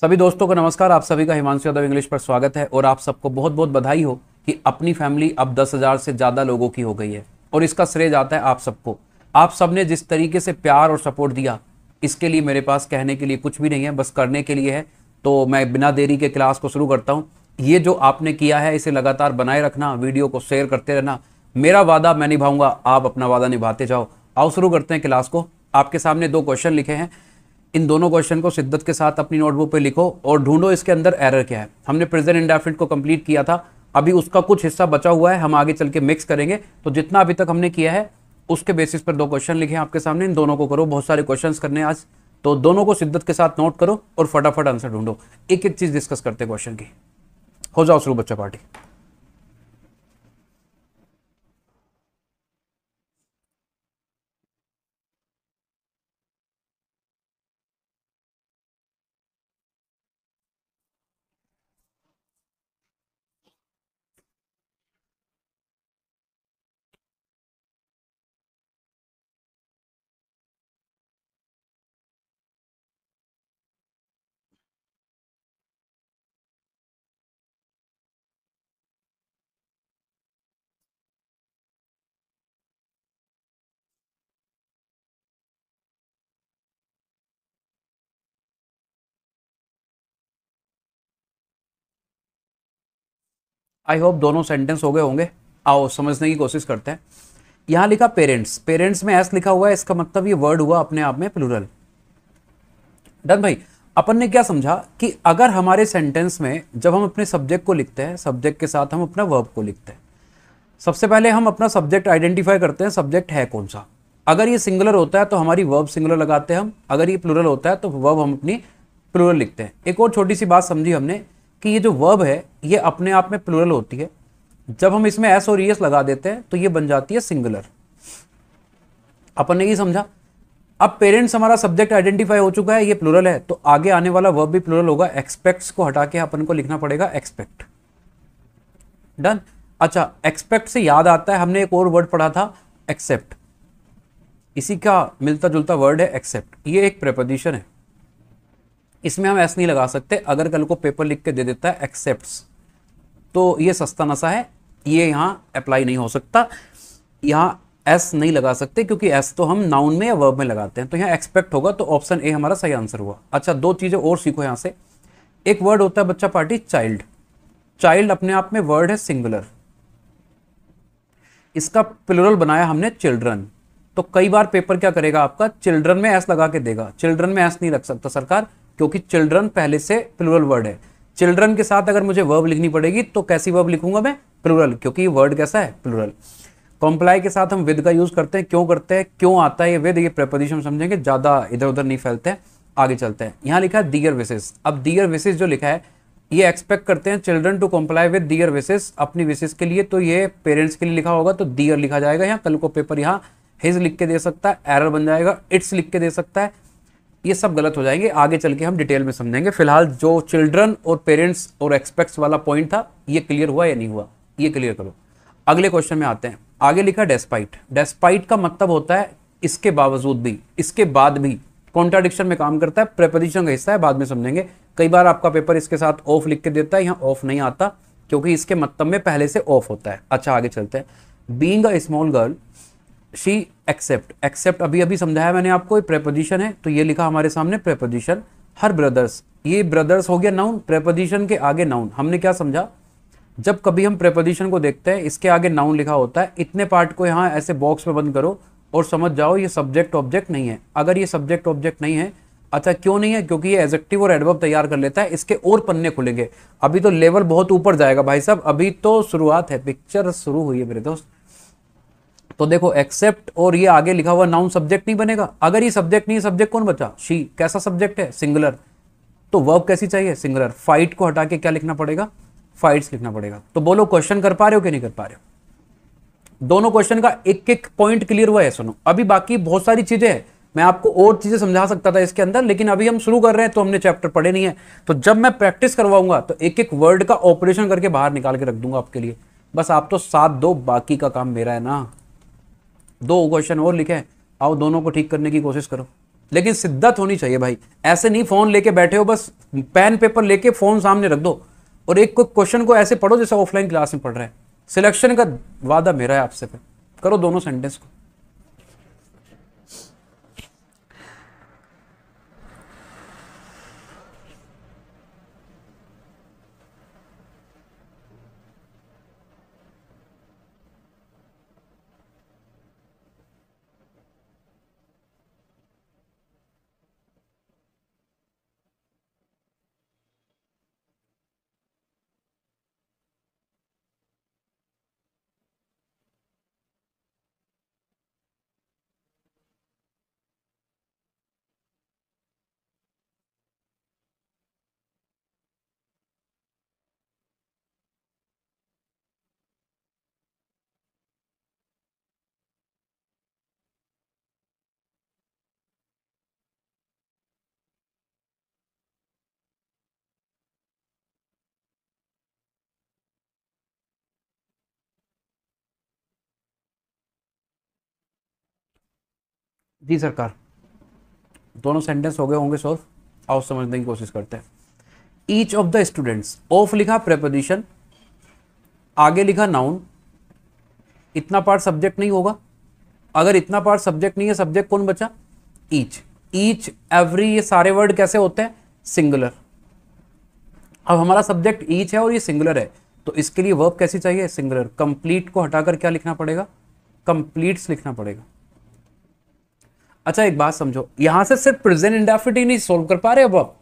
सभी दोस्तों को नमस्कार आप सभी का हिमांशु यादव इंग्लिश पर स्वागत है और आप सबको बहुत बहुत बधाई हो कि अपनी फैमिली अब दस हज़ार से ज़्यादा लोगों की हो गई है और इसका श्रेय जाता है आप सबको आप सबने जिस तरीके से प्यार और सपोर्ट दिया इसके लिए मेरे पास कहने के लिए कुछ भी नहीं है बस करने के लिए है तो मैं बिना देरी के क्लास को शुरू करता हूँ ये जो आपने किया है इसे लगातार बनाए रखना वीडियो को शेयर करते रहना मेरा वादा मैं निभाऊंगा आप अपना वादा निभाते जाओ आओ शुरू करते हैं क्लास को आपके सामने दो क्वेश्चन लिखे हैं इन दोनों क्वेश्चन को शिद्दत के साथ अपनी नोटबुक पे लिखो और ढूंढो इसके अंदर एरर क्या है हमने प्रेजेंट इंडाफिट को कंप्लीट किया था अभी उसका कुछ हिस्सा बचा हुआ है हम आगे चल के मिक्स करेंगे तो जितना अभी तक हमने किया है उसके बेसिस पर दो क्वेश्चन लिखे आपके सामने इन दोनों को करो बहुत सारे क्वेश्चन करने आज तो दोनों को शिद्दत के साथ नोट करो और फटाफट आंसर ढूंढो एक एक चीज़ डिस्कस करते क्वेश्चन की हो जाओ शुरू बच्चा पार्टी आई होप दोनों सेंटेंस हो गए होंगे आओ समझने की कोशिश करते हैं यहां लिखा पेरेंट्स पेरेंट्स में एस लिखा हुआ है इसका मतलब ये वर्ड हुआ अपने आप में प्लूरल डन भाई अपन ने क्या समझा कि अगर हमारे सेंटेंस में जब हम अपने सब्जेक्ट को लिखते हैं सब्जेक्ट के साथ हम अपना वर्ब को लिखते हैं सबसे पहले हम अपना सब्जेक्ट आइडेंटिफाई करते हैं सब्जेक्ट है कौन सा अगर ये सिंगुलर होता है तो हमारी वर्ब सिंगुलर लगाते हैं हम अगर ये प्लूरल होता है तो वर्ब हम अपनी प्लूरल लिखते हैं एक और छोटी सी बात समझी हमने कि ये जो वर्ब है ये अपने आप में प्लूरल होती है जब हम इसमें एस और ई एस लगा देते हैं तो ये बन जाती है सिंगुलर अपन ने ये समझा अब पेरेंट्स हमारा सब्जेक्ट आइडेंटिफाई हो चुका है ये प्लूरल है तो आगे आने वाला वर्ब भी प्लूरल होगा एक्सपेक्ट्स को हटा के अपन को लिखना पड़ेगा एक्सपेक्ट डन अच्छा एक्सपेक्ट से याद आता है हमने एक और वर्ड पढ़ा था एक्सेप्ट इसी का मिलता जुलता वर्ड है एक्सेप्ट ये एक प्रेपोजिशन है इसमें हम एस नहीं लगा सकते अगर कल को पेपर लिख के दे देता है एक्सेप्ट तो ये सस्ता नशा है ये यहाँ अप्लाई नहीं हो सकता यहाँ एस नहीं लगा सकते क्योंकि एस तो हम नाउन में या वर्ब में लगाते हैं तो यहाँ एक्सपेक्ट होगा तो ऑप्शन ए हमारा सही आंसर हुआ अच्छा दो चीज़ें और सीखो यहाँ से एक वर्ड होता है बच्चा पार्टी चाइल्ड चाइल्ड अपने आप में वर्ड है सिंगुलर इसका प्लुरल बनाया हमने चिल्ड्रन तो कई बार पेपर क्या करेगा आपका चिल्ड्रन में एस लगा के देगा चिल्ड्रन में एस नहीं रख सकता सरकार क्योंकि चिल्ड्रन पहले से प्लूरल वर्ड है चिल्ड्रन के साथ अगर मुझे वर्ब लिखनी पड़ेगी तो कैसी वर्ब लिखूंगा मैं प्लूरल क्योंकि वर्ड कैसा है प्लूरल कॉम्प्लाई के साथ हम विद का यूज करते हैं क्यों करते हैं क्यों आता है ये विद ये प्रपोजिशन समझेंगे ज्यादा इधर उधर नहीं फैलते हैं आगे चलते हैं यहाँ लिखा है दियर विशेष अब दियर विशेष जो लिखा है ये एक्सपेक्ट करते हैं children to comply with their विशेष अपनी विशेष के लिए तो ये पेरेंट्स के लिए लिखा होगा तो दियर लिखा जाएगा यहाँ कल को पेपर यहाँ हिज लिख के दे सकता है एरर बन जाएगा इट्स लिख के दे सकता है ये सब गलत हो जाएंगे आगे चल के हम डिटेल में समझेंगे फिलहाल जो चिल्ड्रन और पेरेंट्स और एक्सपेक्ट्स वाला पॉइंट था ये क्लियर हुआ या नहीं हुआ ये क्लियर करो अगले क्वेश्चन में आते हैं आगे लिखा डेस्पाइट डेस्पाइट का मतलब होता है इसके बावजूद भी इसके बाद भी कॉन्ट्राडिक्शन में काम करता है प्रेपोजिशन का हिस्सा है बाद में समझेंगे कई बार आपका पेपर इसके साथ ऑफ लिख के देता है यहाँ ऑफ नहीं आता क्योंकि इसके मतलब में पहले से ऑफ होता है अच्छा आगे चलते हैं being a small girl she accept accept अभी अभी समझाया मैंने आपको ये प्रेपोजिशन है तो ये लिखा हमारे सामने प्रेपोजिशन हर ब्रदर्स ये ब्रदर्स हो गया नाउन प्रेपोजिशन के आगे नाउन हमने क्या समझा जब कभी हम प्रेपोजिशन को देखते हैं इसके आगे नाउन लिखा होता है इतने पार्ट को यहाँ ऐसे बॉक्स में बंद करो और समझ जाओ ये सब्जेक्ट ऑब्जेक्ट नहीं है अगर ये सब्जेक्ट ऑब्जेक्ट नहीं है अच्छा क्यों नहीं है क्योंकि ये एजेक्टिव और एडवर्ब तैयार कर लेता है इसके और पन्ने खुलेंगे अभी तो लेवल बहुत ऊपर जाएगा भाई साहब अभी तो शुरुआत है पिक्चर शुरू हुई है मेरे दोस्त तो देखो एक्सेप्ट और ये आगे लिखा हुआ नाउन सब्जेक्ट नहीं बनेगा अगर ये सब्जेक्ट नहीं है सब्जेक्ट कौन बचा शी कैसा सब्जेक्ट है सिंगुलर तो वर्ब कैसी चाहिए सिंगुलर फाइट को हटा के क्या लिखना पड़ेगा फाइट्स लिखना पड़ेगा तो बोलो क्वेश्चन कर पा रहे हो कि नहीं कर पा रहे हो दोनों क्वेश्चन का एक एक पॉइंट क्लियर हुआ है सुनो अभी बाकी बहुत सारी चीजें हैं मैं आपको और चीजें समझा सकता था इसके अंदर लेकिन अभी हम शुरू कर रहे हैं तो हमने चैप्टर पढ़े नहीं है तो जब मैं प्रैक्टिस करवाऊंगा तो एक एक वर्ड का ऑपरेशन करके बाहर निकाल के रख दूंगा आपके लिए बस आप तो साथ दो बाकी का काम मेरा है ना दो क्वेश्चन और लिखे हैं आओ दोनों को ठीक करने की कोशिश करो लेकिन शिद्दत होनी चाहिए भाई ऐसे नहीं फोन लेके बैठे हो बस पेन पेपर लेके फोन सामने रख दो और एक क्वेश्चन को ऐसे पढ़ो जैसे ऑफलाइन क्लास में पढ़ रहे हैं सिलेक्शन का वादा मेरा है आपसे फिर करो दोनों सेंटेंस को जी सरकार दोनों सेंटेंस हो गए होंगे सॉल्व आओ समझने की कोशिश करते हैं each of the students of लिखा प्रेपोजिशन आगे लिखा नाउन इतना पार्ट सब्जेक्ट नहीं होगा अगर इतना पार्ट सब्जेक्ट नहीं है सब्जेक्ट कौन बचा ईच ईच एवरी ये सारे वर्ड कैसे होते हैं सिंगुलर अब हमारा सब्जेक्ट ईच है और ये सिंगुलर है तो इसके लिए वर्ब कैसी चाहिए सिंगुलर कंप्लीट को हटाकर क्या लिखना पड़ेगा कंप्लीट्स लिखना पड़ेगा अच्छा एक बात समझो यहां से सिर्फ प्रेजेंट इंडेफिनिटी नहीं सोल्व कर पा रहे अब आप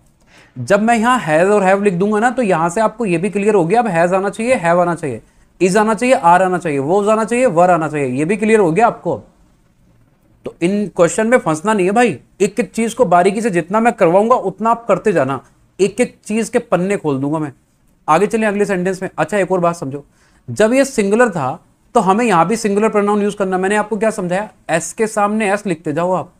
जब मैं यहाँ हैज़ और हैव लिख दूंगा ना तो यहाँ से आपको यह भी क्लियर हो गया अब हैज़ आना चाहिए हैव आना चाहिए इज आना चाहिए आर आना चाहिए वो आना चाहिए वर आना चाहिए यह भी क्लियर हो गया आपको अब तो इन क्वेश्चन में फंसना नहीं है भाई एक एक चीज़ को बारीकी से जितना मैं करवाऊंगा उतना आप करते जाना एक एक चीज़ के पन्ने खोल दूंगा मैं आगे चले अगले सेंटेंस में अच्छा एक और बात समझो जब ये सिंगुलर था तो हमें यहां भी सिंगुलर प्रोनाउन यूज करना मैंने आपको क्या समझाया एस के सामने एस लिखते जाओ आप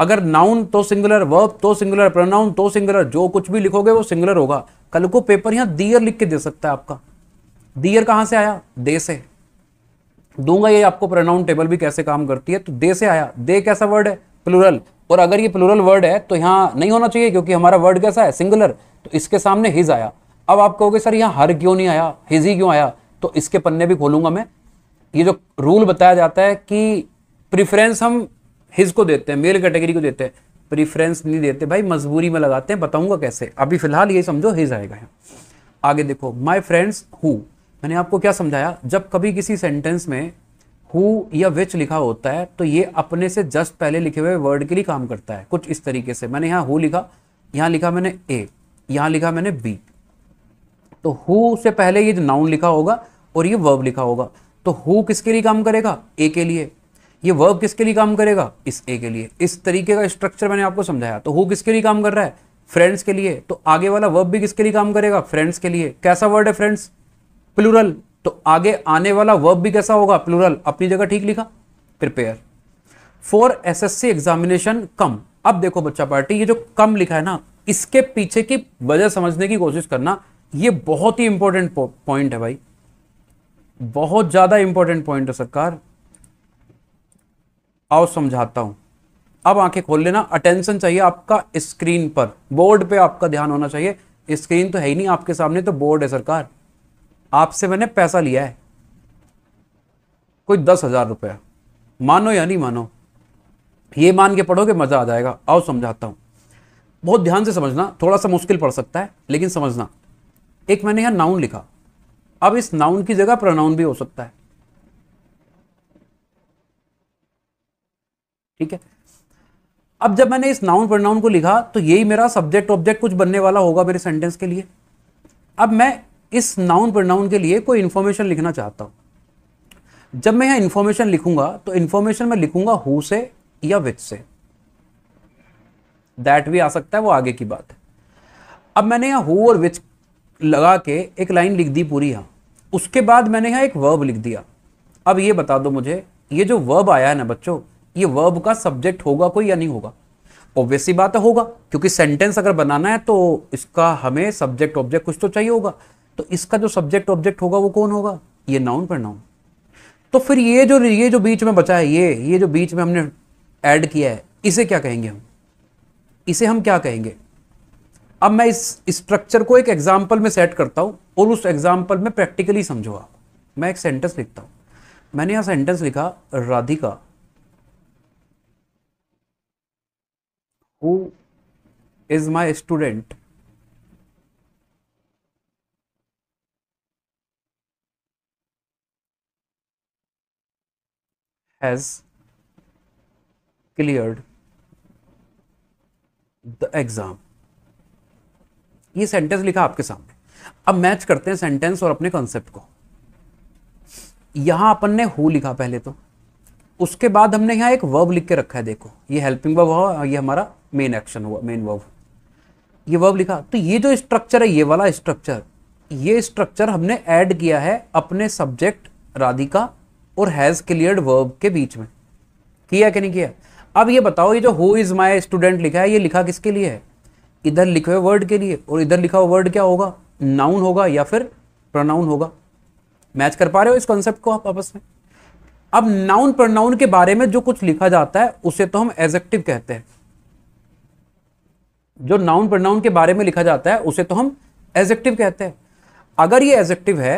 अगर नाउन तो सिंगुलर वर्ब तो सिंगुलर प्रोनाउन तो सिंगुलर जो कुछ भी लिखोगे वो सिंगुलर होगा कल को पेपर यहां दियर लिख के दे सकता है आपका दियर कहां से आया दे से दूंगा ये आपको प्रोनाउन टेबल भी कैसे काम करती है तो दे से आया दे कैसा वर्ड है प्लूरल और अगर ये प्लूरल वर्ड है तो यहां नहीं होना चाहिए क्योंकि हमारा वर्ड कैसा है सिंगुलर तो इसके सामने हिज आया अब आप कहोगे सर यहां हर क्यों नहीं आया हिज ही क्यों आया तो इसके पन्ने भी खोलूंगा मैं ये जो रूल बताया जाता है कि प्रिफ्रेंस हम हिज को देते हैं मेल कैटेगरी को देते हैं प्रिफ्रेंस नहीं देते भाई मजबूरी में लगाते हैं बताऊंगा कैसे अभी फिलहाल ये समझो हिज आएगा आगे देखो माय फ्रेंड्स हु मैंने आपको क्या समझाया जब कभी किसी सेंटेंस में हु या विच लिखा होता है तो ये अपने से जस्ट पहले लिखे हुए वर्ड के लिए काम करता है कुछ इस तरीके से मैंने यहाँ हु लिखा यहाँ लिखा मैंने ए यहाँ लिखा मैंने बी तो हु से पहले ये जो नाउन लिखा होगा और ये वर्ब लिखा होगा तो हु किसके लिए काम करेगा ए के लिए ये वर्ब किसके लिए काम करेगा इस ए के लिए इस तरीके का स्ट्रक्चर मैंने आपको समझाया तो हु किसके लिए काम कर रहा है फ्रेंड्स के लिए तो आगे वाला वर्ब भी किसके लिए काम करेगा फ्रेंड्स के लिए कैसा वर्ड है फ्रेंड्स प्लूरल तो आगे आने वाला वर्ब भी कैसा होगा प्लूरल अपनी जगह ठीक लिखा prepare for S S C examination come अब देखो बच्चा पार्टी ये जो कम लिखा है ना इसके पीछे की वजह समझने की कोशिश करना ये बहुत ही इंपॉर्टेंट पॉइंट है भाई बहुत ज़्यादा इंपॉर्टेंट पॉइंट है सरकार आओ समझाता हूं अब आंखें खोल लेना अटेंशन चाहिए आपका स्क्रीन पर बोर्ड पे आपका ध्यान होना चाहिए स्क्रीन तो है ही नहीं आपके सामने तो बोर्ड है सरकार आपसे मैंने पैसा लिया है कोई दस हजार रुपया मानो या नहीं मानो ये मान के पढ़ोगे मजा आ जाएगा आओ समझाता हूं बहुत ध्यान से समझना थोड़ा सा मुश्किल पड़ सकता है लेकिन समझना एक मैंने यहां नाउन लिखा अब इस नाउन की जगह प्रोनाउन भी हो सकता है ठीक है अब जब मैंने इस नाउन प्रोनाउन को लिखा तो यही मेरा सब्जेक्ट ऑब्जेक्ट कुछ बनने वाला होगा मेरे सेंटेंस के लिए अब मैं इस नाउन प्रोनाउन के लिए कोई इंफॉर्मेशन लिखना चाहता हूं जब मैं यहां इन्फॉर्मेशन लिखूंगा तो इन्फॉर्मेशन मैं लिखूंगा हु से या विच से दैट भी आ सकता है वो आगे की बात है अब मैंने यहां हु और विच लगा के एक लाइन लिख दी पूरी यहाँ उसके बाद मैंने यहाँ एक वर्ब लिख दिया अब ये बता दो मुझे ये जो वर्ब आया है ना बच्चों ये वर्ब का सब्जेक्ट होगा कोई या नहीं होगा ऑब्वियसली बात होगा क्योंकि सेंटेंस अगर बनाना है तो इसका हमें सब्जेक्ट ऑब्जेक्ट कुछ तो चाहिए होगा तो इसका जो सब्जेक्ट ऑब्जेक्ट होगा वो कौन होगा ये नाउन पर नाउन तो फिर ये जो ये जो बीच में बचा है ये ये जो बीच में हमने ऐड किया है इसे क्या कहेंगे हम इसे हम क्या कहेंगे अब मैं इस स्ट्रक्चर को एक एग्जाम्पल में सेट करता हूँ और उस एग्जाम्पल में प्रैक्टिकली समझो आप मैं एक सेंटेंस लिखता हूँ मैंने यहाँ सेंटेंस लिखा Radhika who is my student has cleared the exam ये सेंटेंस लिखा आपके सामने अब मैच करते हैं सेंटेंस और अपने कॉन्सेप्ट को यहां अपन ने हु लिखा पहले तो उसके बाद हमने यहां एक वर्ब लिख के रखा है देखो ये हेल्पिंग वर्ब हुआ ये हमारा मेन एक्शन हुआ मेन वर्ब ये वर्ब लिखा तो ये जो स्ट्रक्चर है ये वाला स्ट्रक्चर ये स्ट्रक्चर हमने ऐड किया है अपने सब्जेक्ट राधिका और हैज़ क्लियर वर्ब के बीच में किया कि नहीं किया अब ये बताओ ये जो हु इज़ माय स्टूडेंट लिखा है ये लिखा किसके लिए है इधर लिखे हुए वर्ड के लिए और इधर लिखा हुआ वर्ड क्या होगा नाउन होगा या फिर प्रोनाउन होगा मैच कर पा रहे हो इस कॉन्सेप्ट को आप आपस में अब नाउन प्रोनाउन के बारे में जो कुछ लिखा जाता है उसे तो हम एजेक्टिव कहते हैं जो नाउन प्रोनाउन के बारे में लिखा जाता है उसे तो हम एजेक्टिव कहते हैं अगर ये एजेक्टिव है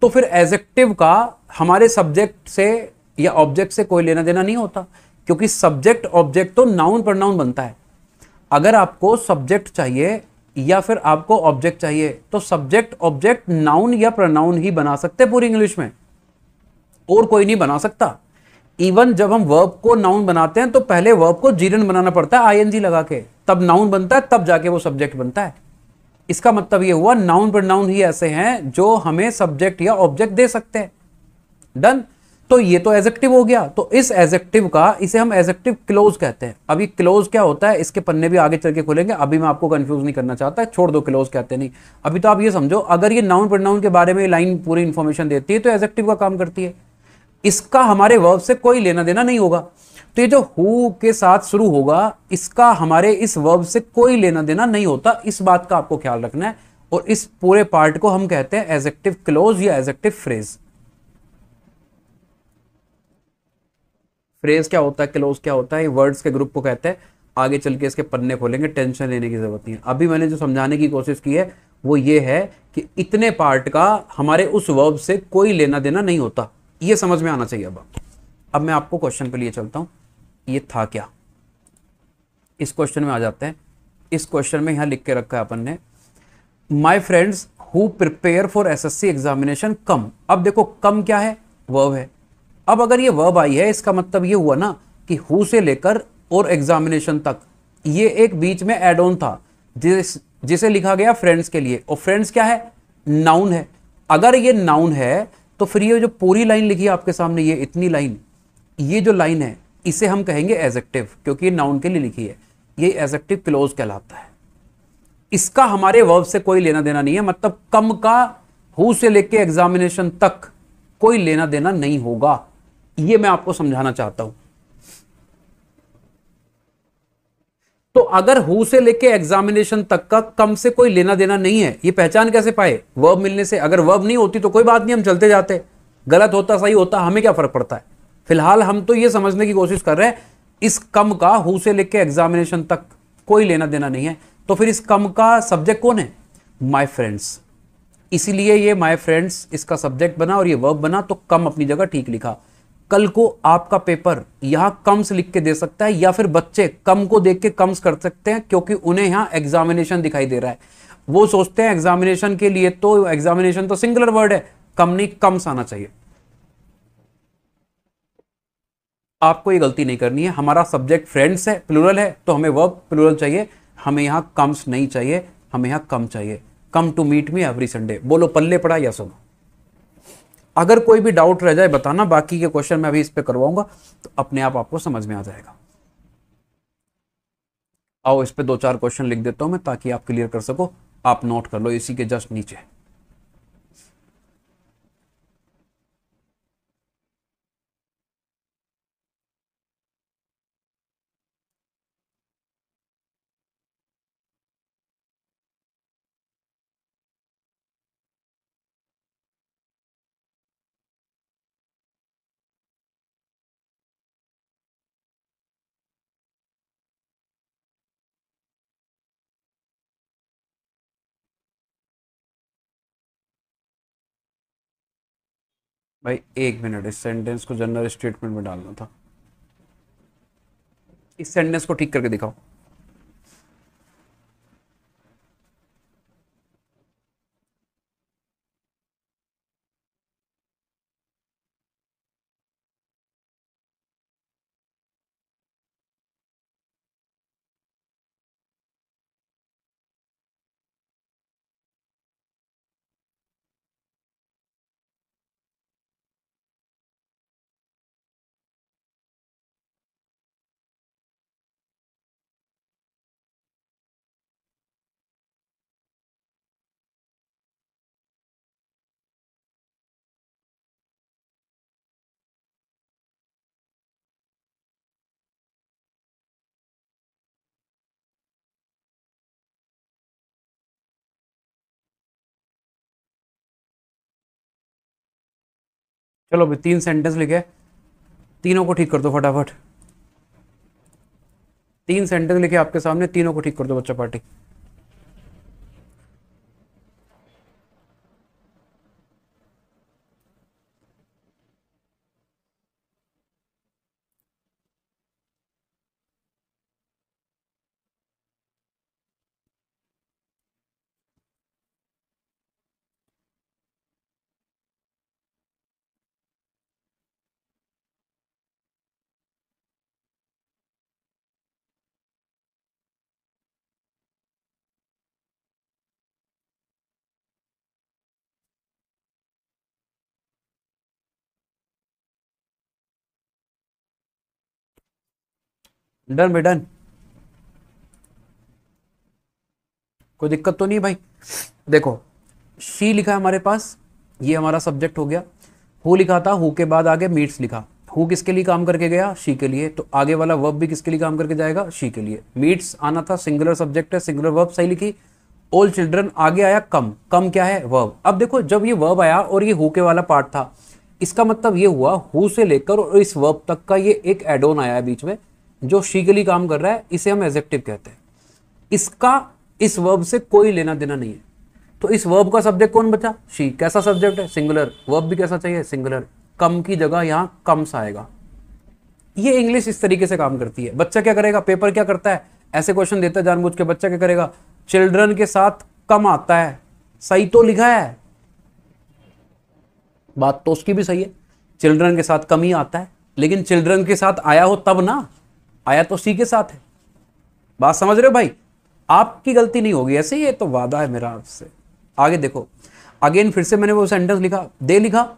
तो फिर एजेक्टिव का हमारे सब्जेक्ट से या ऑब्जेक्ट से कोई लेना देना नहीं होता क्योंकि सब्जेक्ट ऑब्जेक्ट तो नाउन प्रोनाउन बनता है अगर आपको सब्जेक्ट चाहिए या फिर आपको ऑब्जेक्ट चाहिए तो सब्जेक्ट ऑब्जेक्ट नाउन या प्रनाउन ही बना सकते पूरी इंग्लिश में और कोई नहीं बना सकता इवन जब हम वर्ब को नाउन बनाते हैं तो पहले वर्ब को जीरन बनाना पड़ता है आईएनजी लगा के तब नाउन बनता है तब जाके वो सब्जेक्ट बनता है इसका मतलब ये हुआ नाउन प्रनाउन ही ऐसे हैं जो हमें सब्जेक्ट या ऑब्जेक्ट दे सकते हैं डन तो ये तो एजेक्टिव हो गया तो इस एजेक्टिव का इसे हम एजेक्टिव क्लोज कहते हैं अभी क्लोज क्या होता है इसके पन्ने भी आगे चल के खुलेंगे अभी मैं आपको कंफ्यूज नहीं करना चाहता छोड़ दो क्लोज कहते नहीं अभी तो आप ये समझो अगर ये नाउन प्रोनाउन के बारे में लाइन पूरी इंफॉर्मेशन देती है तो एजेक्टिव का काम करती है इसका हमारे वर्ब से कोई लेना देना नहीं होगा तो ये जो हु के साथ शुरू होगा इसका हमारे इस वर्ब से कोई लेना देना नहीं होता इस बात का आपको ख्याल रखना है और इस पूरे पार्ट को हम कहते हैं एजेक्टिव क्लोज या एजेक्टिव फ्रेज फ्रेज क्या होता है क्लोज क्या होता है वर्ड्स के ग्रुप को कहते हैं आगे चल के इसके पन्ने खोलेंगे टेंशन लेने की ज़रूरत नहीं है अभी मैंने जो समझाने की कोशिश की है वो ये है कि इतने पार्ट का हमारे उस वर्ब से कोई लेना देना नहीं होता ये समझ में आना चाहिए अब अब मैं आपको क्वेश्चन पे लिए चलता हूं ये था क्या इस क्वेश्चन में आ जाते हैं इस क्वेश्चन में यहां लिख के रखा है अपन ने my friends who prepare for S S C examination come अब देखो कम क्या है वर्ब है अब अगर ये वर्ब आई है इसका मतलब ये हुआ ना कि हु से लेकर और एग्जामिनेशन तक ये एक बीच में एड ऑन था जिस जिसे लिखा गया फ्रेंड्स के लिए और फ्रेंड्स क्या है नाउन है अगर ये नाउन है तो फिर ये जो पूरी लाइन लिखी है आपके सामने ये इतनी लाइन ये जो लाइन है इसे हम कहेंगे एजेक्टिव क्योंकि ये नाउन के लिए लिखी है ये एजेक्टिव क्लोज कहलाता है इसका हमारे वर्ब से कोई लेना देना नहीं है मतलब कम का हु से लेके एग्जामिनेशन तक कोई लेना देना नहीं होगा ये मैं आपको समझाना चाहता हूं तो अगर हु से लेके एग्जामिनेशन तक का कम से कोई लेना देना नहीं है ये पहचान कैसे पाए वर्ब मिलने से अगर वर्ब नहीं होती तो कोई बात नहीं हम चलते जाते गलत होता सही होता हमें क्या फर्क पड़ता है फिलहाल हम तो ये समझने की कोशिश कर रहे हैं इस कम का हु से लेके एग्जामिनेशन तक कोई लेना देना नहीं है तो फिर इस कम का सब्जेक्ट कौन है माय फ्रेंड्स इसीलिए ये माय फ्रेंड्स इसका सब्जेक्ट बना और ये वर्ब बना तो कम अपनी जगह ठीक लिखा कल को आपका पेपर यहां कम्स लिख के दे सकता है या फिर बच्चे कम को देख के कम्स कर सकते हैं क्योंकि उन्हें यहां एग्जामिनेशन दिखाई दे रहा है वो सोचते हैं एग्जामिनेशन के लिए तो एग्जामिनेशन तो सिंगुलर वर्ड है कम नहीं कम्स आना चाहिए आपको ये गलती नहीं करनी है हमारा सब्जेक्ट फ्रेंड्स है प्लूरल है तो हमें वर्ब प्लूरल चाहिए हमें यहां कम्स नहीं चाहिए हमें यहां कम चाहिए come to meet me every Sunday बोलो पल्ले पड़ा या सुनो अगर कोई भी डाउट रह जाए बताना बाकी के क्वेश्चन मैं अभी इस पर करवाऊंगा तो अपने आप आपको समझ में आ जाएगा आओ इस पर दो चार क्वेश्चन लिख देता हूं मैं ताकि आप क्लियर कर सको आप नोट कर लो इसी के जस्ट नीचे भाई एक मिनट इस सेंटेंस को जनरल स्टेटमेंट में डालना था इस सेंटेंस को ठीक करके दिखाओ चलो भाई तीन सेंटेंस लिखे तीनों को ठीक कर दो फटाफट तीन सेंटेंस लिखे आपके सामने तीनों को ठीक कर दो बच्चा पार्टी डन भाई डन कोई दिक्कत तो नहीं भाई देखो शी लिखा हमारे पास ये हमारा सब्जेक्ट हो गया हु लिखा था हु के बाद आगे मीट्स लिखा हु किसके लिए काम करके गया शी के लिए तो आगे वाला वर्ब भी किसके लिए काम करके जाएगा शी के लिए मीट्स आना था सिंगुलर सब्जेक्ट है सिंगुलर वर्ब सही लिखी ओल चिल्ड्रन आगे आया कम कम क्या है वर्ब अब देखो जब ये वर्ब आया और ये हु के वाला पार्ट था इसका मतलब ये हुआ हु से लेकर और इस वर्ब तक का ये एक एडोन आया है बीच में जो शीघ्र काम कर रहा है इसे हम एजेक्टिव कहते हैं इसका इस वर्ब से कोई लेना देना नहीं है तो इस वर्ब का सब्जेक्ट कौन बचा शी कैसा सब्जेक्ट है सिंगुलर वर्ब भी कैसा चाहिए सिंगुलर कम की जगह यहां कम सा आएगा ये इंग्लिश इस तरीके से काम करती है बच्चा क्या करेगा पेपर क्या करता है ऐसे क्वेश्चन देता है जानबूझ के बच्चा क्या करेगा चिल्ड्रन के साथ कम आता है सही तो लिखा है बात तो उसकी भी सही है चिल्ड्रन के साथ कम ही आता है लेकिन चिल्ड्रन के साथ आया हो तब ना आया तो सी के साथ है बात समझ रहे हो भाई आपकी गलती नहीं होगी ऐसे ये तो वादा है मेरा आपसे आगे देखो अगेन फिर से मैंने वो सेंटेंस लिखा दे लिखा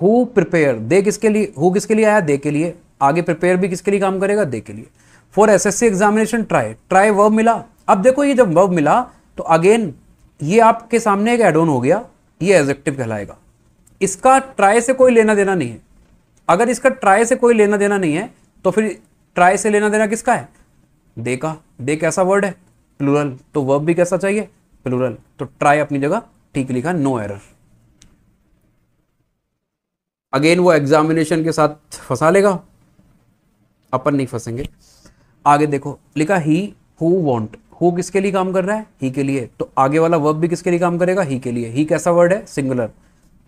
हु प्रिपेयर दे किसके लिए हु किसके लिए आया दे के लिए आगे प्रिपेयर भी किसके लिए काम करेगा दे के लिए for SSC examination try try verb मिला अब देखो ये जब वर्ब मिला तो अगेन ये आपके सामने एक एडोन हो गया ये एजेक्टिव कहलाएगा इसका ट्राई से कोई लेना देना नहीं है अगर इसका ट्राई से कोई लेना देना नहीं है तो फिर ट्राई से लेना देना किसका है दे का दे कैसा वर्ड है प्लूरल तो वर्ब भी कैसा चाहिए प्लूरल तो ट्राई अपनी जगह ठीक लिखा नो एरर अगेन वो एग्जामिनेशन के साथ फंसा लेगा अपन नहीं फंसेंगे आगे देखो लिखा ही हु वॉन्ट हु किसके लिए काम कर रहा है ही के लिए तो आगे वाला वर्ब भी किसके लिए काम करेगा ही के लिए ही कैसा वर्ड है सिंगुलर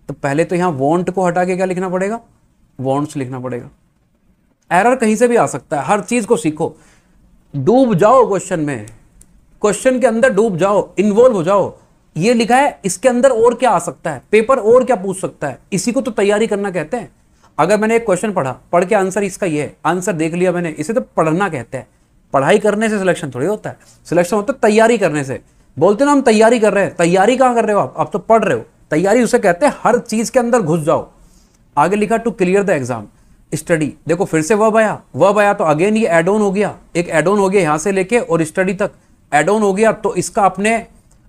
तो पहले तो यहां वॉन्ट को हटा के क्या लिखना पड़ेगा वॉन्ट्स लिखना पड़ेगा एरर कहीं से भी आ सकता है हर चीज को सीखो डूब जाओ क्वेश्चन में क्वेश्चन के अंदर डूब जाओ इन्वॉल्व हो जाओ ये लिखा है इसके अंदर और क्या आ सकता है पेपर और क्या पूछ सकता है इसी को तो तैयारी करना कहते हैं अगर मैंने एक क्वेश्चन पढ़ा पढ़ के आंसर इसका ये है आंसर देख लिया मैंने इसे तो पढ़ना कहते हैं पढ़ाई करने से सिलेक्शन थोड़ी होता है सिलेक्शन होता है तैयारी करने से बोलते ना हम तैयारी कर रहे हैं तैयारी कहां कर रहे हो आप आप तो पढ़ रहे हो तैयारी उसे कहते हैं हर चीज़ के अंदर घुस जाओ आगे लिखा to clear the exam study देखो फिर से वह आया वह आया तो अगेन ये एड ऑन हो गया एक एड ऑन हो गया यहां से लेके और स्टडी तक एड ऑन हो गया तो इसका अपने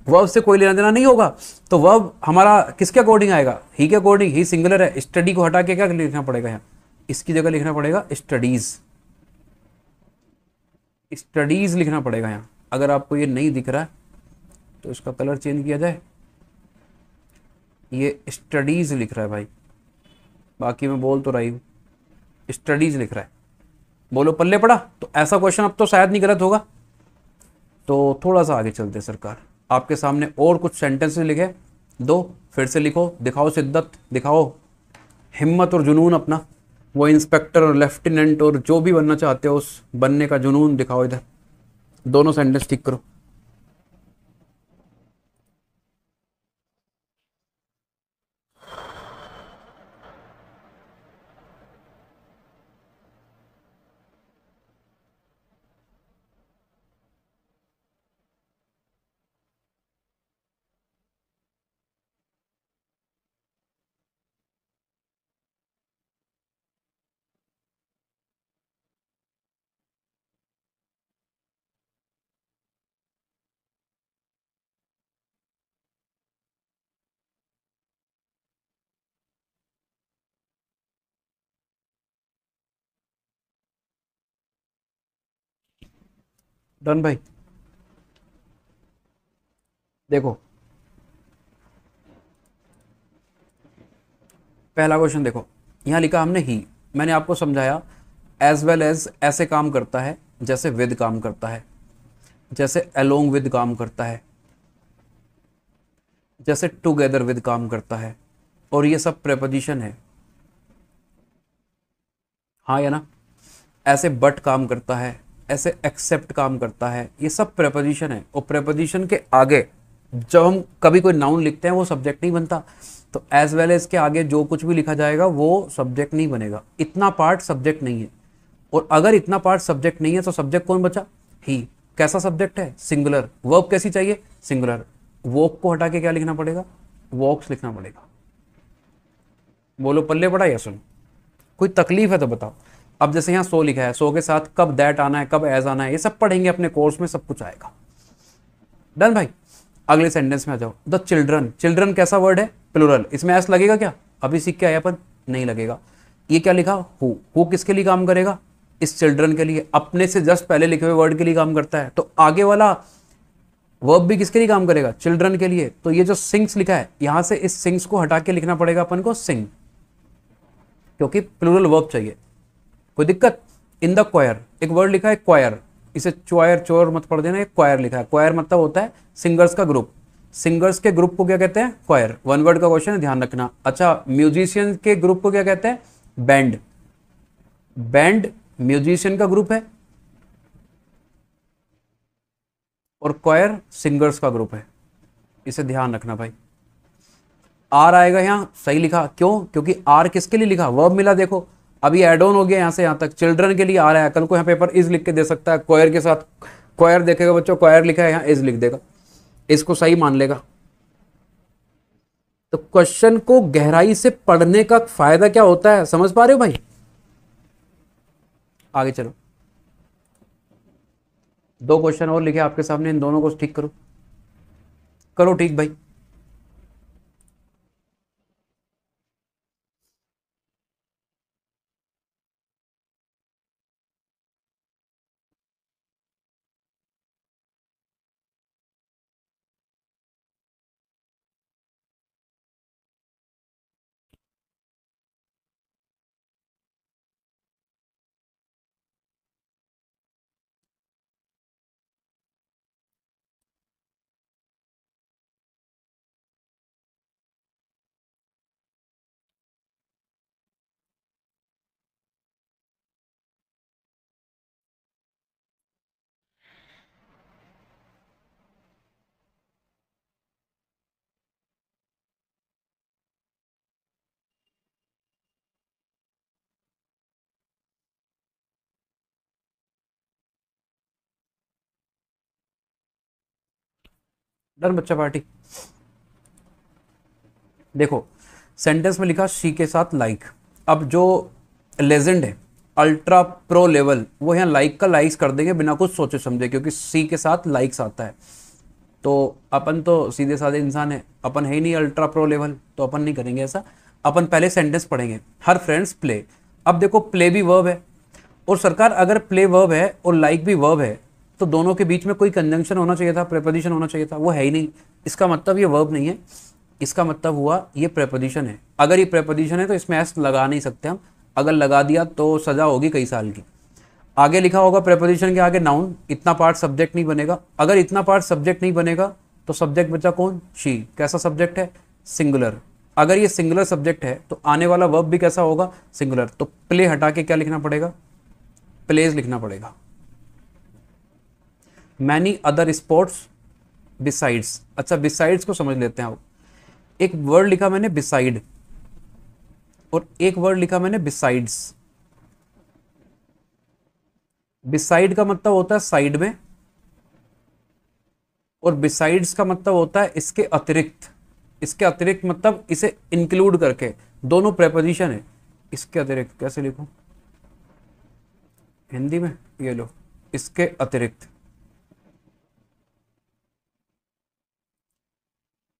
वर्ब से कोई लेना देना नहीं होगा तो वर्ब हमारा किसके अकॉर्डिंग आएगा ही के अकॉर्डिंग ही सिंगुलर है स्टडी को हटा के क्या लिखना पड़ेगा यहां इसकी जगह लिखना पड़ेगा स्टडीज स्टडीज लिखना पड़ेगा यहाँ अगर आपको ये नहीं दिख रहा है तो इसका कलर चेंज किया जाए ये स्टडीज लिख रहा है भाई बाकी मैं बोल तो रही हूं स्टडीज लिख रहा है बोलो पल्ले पड़ा तो ऐसा क्वेश्चन अब तो शायद नहीं गलत होगा तो थोड़ा सा आगे चलते सरकार आपके सामने और कुछ सेंटेंस लिखे दो फिर से लिखो दिखाओ शिद्दत दिखाओ हिम्मत और जुनून अपना वो इंस्पेक्टर और लेफ्टिनेंट और जो भी बनना चाहते हो उस बनने का जुनून दिखाओ इधर दोनों सेंटेंस ठीक करो डन भाई देखो पहला क्वेश्चन देखो यहां लिखा हमने ही मैंने आपको समझाया एज वेल एज ऐसे काम करता है जैसे विद काम करता है जैसे अलोंग विद काम करता है जैसे टुगेदर विद काम करता है और ये सब प्रेपोजिशन है हाँ या ना ऐसे बट काम करता है ऐसे एक्सेप्ट काम करता है ये सब प्रेपोजिशन है और प्रेपोजिशन के आगे जब हम कभी कोई नाउन लिखते हैं वो सब्जेक्ट नहीं बनता तो एज वेल एज के आगे जो कुछ भी लिखा जाएगा वो सब्जेक्ट नहीं बनेगा इतना पार्ट सब्जेक्ट नहीं है और अगर इतना पार्ट सब्जेक्ट नहीं है तो सब्जेक्ट कौन बचा ही कैसा सब्जेक्ट है सिंगुलर वर्ब कैसी चाहिए सिंगुलर वॉक को हटा के क्या लिखना पड़ेगा वॉक्स लिखना पड़ेगा बोलो पल्ले पड़ा या सुन कोई तकलीफ है तो बताओ अब जैसे यहाँ सो लिखा है सो के साथ कब दैट आना है कब एज आना है ये सब पढ़ेंगे अपने कोर्स में सब कुछ आएगा डन भाई अगले सेंटेंस में आ जाओ द चिल्ड्रन चिल्ड्रन कैसा वर्ड है प्लूरल इसमें एस लगेगा क्या अभी सीख के आया अपन नहीं लगेगा ये क्या लिखा हु हु किसके लिए काम करेगा इस चिल्ड्रन के लिए अपने से जस्ट पहले लिखे हुए वर्ड के लिए काम करता है तो आगे वाला वर्ब भी किसके लिए काम करेगा चिल्ड्रन के लिए तो ये जो सिंग्स लिखा है यहां से इस सिंग्स को हटा के लिखना पड़ेगा अपन को सिंग क्योंकि प्लूरल वर्ब चाहिए कोई दिक्कत इन द क्वायर एक वर्ड लिखा है क्वायर इसे च्वायर चोर मत पढ़ देना क्वायर लिखा है क्वायर मतलब होता है सिंगर्स का ग्रुप सिंगर्स के ग्रुप को क्या कहते हैं क्वायर वन वर्ड का क्वेश्चन है ध्यान रखना अच्छा म्यूजिशियन के ग्रुप को क्या कहते हैं बैंड बैंड म्यूजिशियन का ग्रुप है और क्वायर सिंगर्स का ग्रुप है इसे ध्यान रखना भाई आर आएगा यहां सही लिखा क्यों क्योंकि आर किसके लिए लिखा वर्ब मिला देखो अभी एड ऑन हो गया यहाँ से यहाँ तक चिल्ड्रन के लिए आ रहा है कल को यहाँ पेपर इज लिख के दे सकता है क्वायर के साथ क्वायर देखेगा बच्चों क्वायर लिखा है यहाँ इज लिख देगा इसको सही मान लेगा तो क्वेश्चन को गहराई से पढ़ने का फायदा क्या होता है समझ पा रहे हो भाई आगे चलो दो क्वेश्चन और लिखे आपके सामने इन दोनों को ठीक करो करो ठीक भाई डन बच्चा पार्टी देखो सेंटेंस में लिखा शी के साथ लाइक अब जो लेजेंड है अल्ट्रा प्रो लेवल वो यहाँ लाइक का लाइक्स कर देंगे बिना कुछ सोचे समझे क्योंकि सी के साथ लाइक्स आता है तो अपन तो सीधे साधे इंसान है अपन है ही नहीं अल्ट्रा प्रो लेवल तो अपन नहीं करेंगे ऐसा अपन पहले सेंटेंस पढ़ेंगे हर फ्रेंड्स प्ले अब देखो प्ले भी वर्ब है और सरकार अगर प्ले वर्ब है और लाइक भी वर्ब है तो दोनों के बीच में कोई कंजंक्शन होना चाहिए था प्रेपोजिशन होना चाहिए था वो है ही नहीं इसका मतलब ये वर्ब नहीं है इसका मतलब हुआ ये प्रेपोजिशन है अगर ये प्रेपोजिशन है तो इसमें एस लगा नहीं सकते हम अगर लगा दिया तो सज़ा होगी कई साल की आगे लिखा होगा प्रेपोजिशन के आगे नाउन इतना पार्ट सब्जेक्ट नहीं बनेगा अगर इतना पार्ट सब्जेक्ट नहीं बनेगा तो सब्जेक्ट बचा कौन शी कैसा सब्जेक्ट है सिंगुलर अगर ये सिंगुलर सब्जेक्ट है तो आने वाला वर्ब भी कैसा होगा सिंगुलर तो प्ले हटा के क्या लिखना पड़ेगा प्लेज लिखना पड़ेगा मैनी अदर स्पोर्ट्स बिसाइड्स अच्छा बिसाइड्स को समझ लेते हैं आप एक वर्ड लिखा मैंने बिसाइड और एक वर्ड लिखा मैंने बिसाइड्स बिसाइड का मतलब होता है साइड में और बिसाइड्स का मतलब होता है इसके अतिरिक्त इसके अतिरिक्त मतलब इसे इंक्लूड करके दोनों प्रेपोजिशन है इसके अतिरिक्त कैसे लिखूं हिंदी में ये लो इसके अतिरिक्त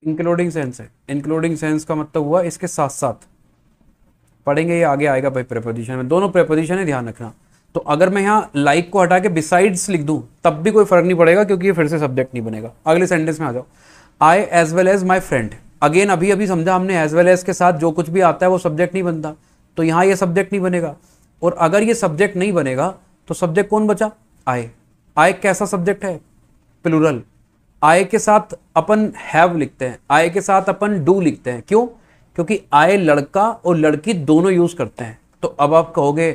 इंक्लूडिंग सेंस है इंक्लूडिंग सेंस का मतलब हुआ इसके साथ साथ पढ़ेंगे ये आगे आएगा भाई प्रेपोजिशन में दोनों प्रेपोजिशन है ध्यान रखना तो अगर मैं यहाँ लाइक को हटा के बिसाइड्स लिख दूँ तब भी कोई फर्क नहीं पड़ेगा क्योंकि ये फिर से सब्जेक्ट नहीं बनेगा अगले सेंटेंस में आ जाओ I as well as my friend again अभी अभी समझा हमने एज वेल एज के साथ जो कुछ भी आता है वो सब्जेक्ट नहीं बनता तो यहाँ ये सब्जेक्ट नहीं बनेगा और अगर ये सब्जेक्ट नहीं बनेगा तो सब्जेक्ट कौन बचा आए आए कैसा सब्जेक्ट है प्लूरल आय के साथ अपन हैव लिखते हैं आय के साथ अपन डू लिखते हैं क्यों क्योंकि आय लड़का और लड़की दोनों यूज़ करते हैं तो अब आप कहोगे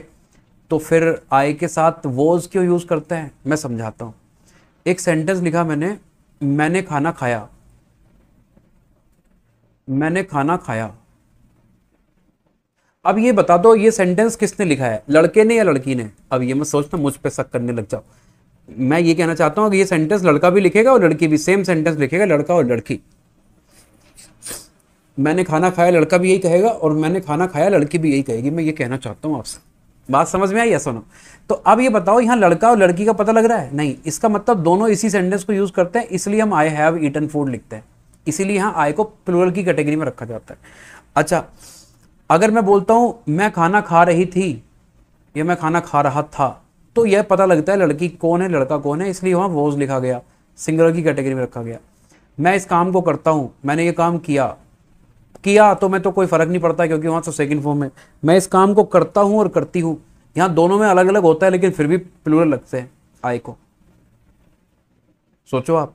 तो फिर आय के साथ वोज क्यों यूज़ करते हैं मैं समझाता हूं एक सेंटेंस लिखा मैंने मैंने खाना खाया मैंने खाना खाया अब ये बता दो ये सेंटेंस किसने लिखा है लड़के ने या लड़की ने अब ये सोचता सोचना मुझ पर शक करने लग जाओ मैं ये कहना चाहता हूं कि ये सेंटेंस लड़का भी लिखेगा और लड़की भी सेम सेंटेंस लिखेगा लड़का और लड़की मैंने खाना खाया लड़का भी यही कहेगा और मैंने खाना खाया लड़की भी यही कहेगी मैं ये कहना चाहता हूँ आपसे बात समझ में आई या सुनो तो अब ये बताओ यहाँ लड़का और लड़की का पता लग रहा है नहीं इसका मतलब दोनों इसी सेंटेंस को यूज़ करते हैं इसलिए हम आई हैव ईटन फूड लिखते हैं इसीलिए यहाँ आई को प्लूरल की कैटेगरी में रखा जाता है अच्छा अगर मैं बोलता हूँ मैं खाना खा रही थी या मैं खाना खा रहा था तो यह पता लगता है लड़की कौन है लड़का कौन है इसलिए वहां वोज लिखा गया सिंगलर की कैटेगरी में रखा गया मैं इस काम को करता हूं मैंने ये काम किया किया तो मैं तो कोई फ़र्क नहीं पड़ता क्योंकि वहां तो सेकंड फॉर्म है मैं इस काम को करता हूं और करती हूं यहां दोनों में अलग अलग होता है लेकिन फिर भी प्लूरल लगते हैं आय को सोचो आप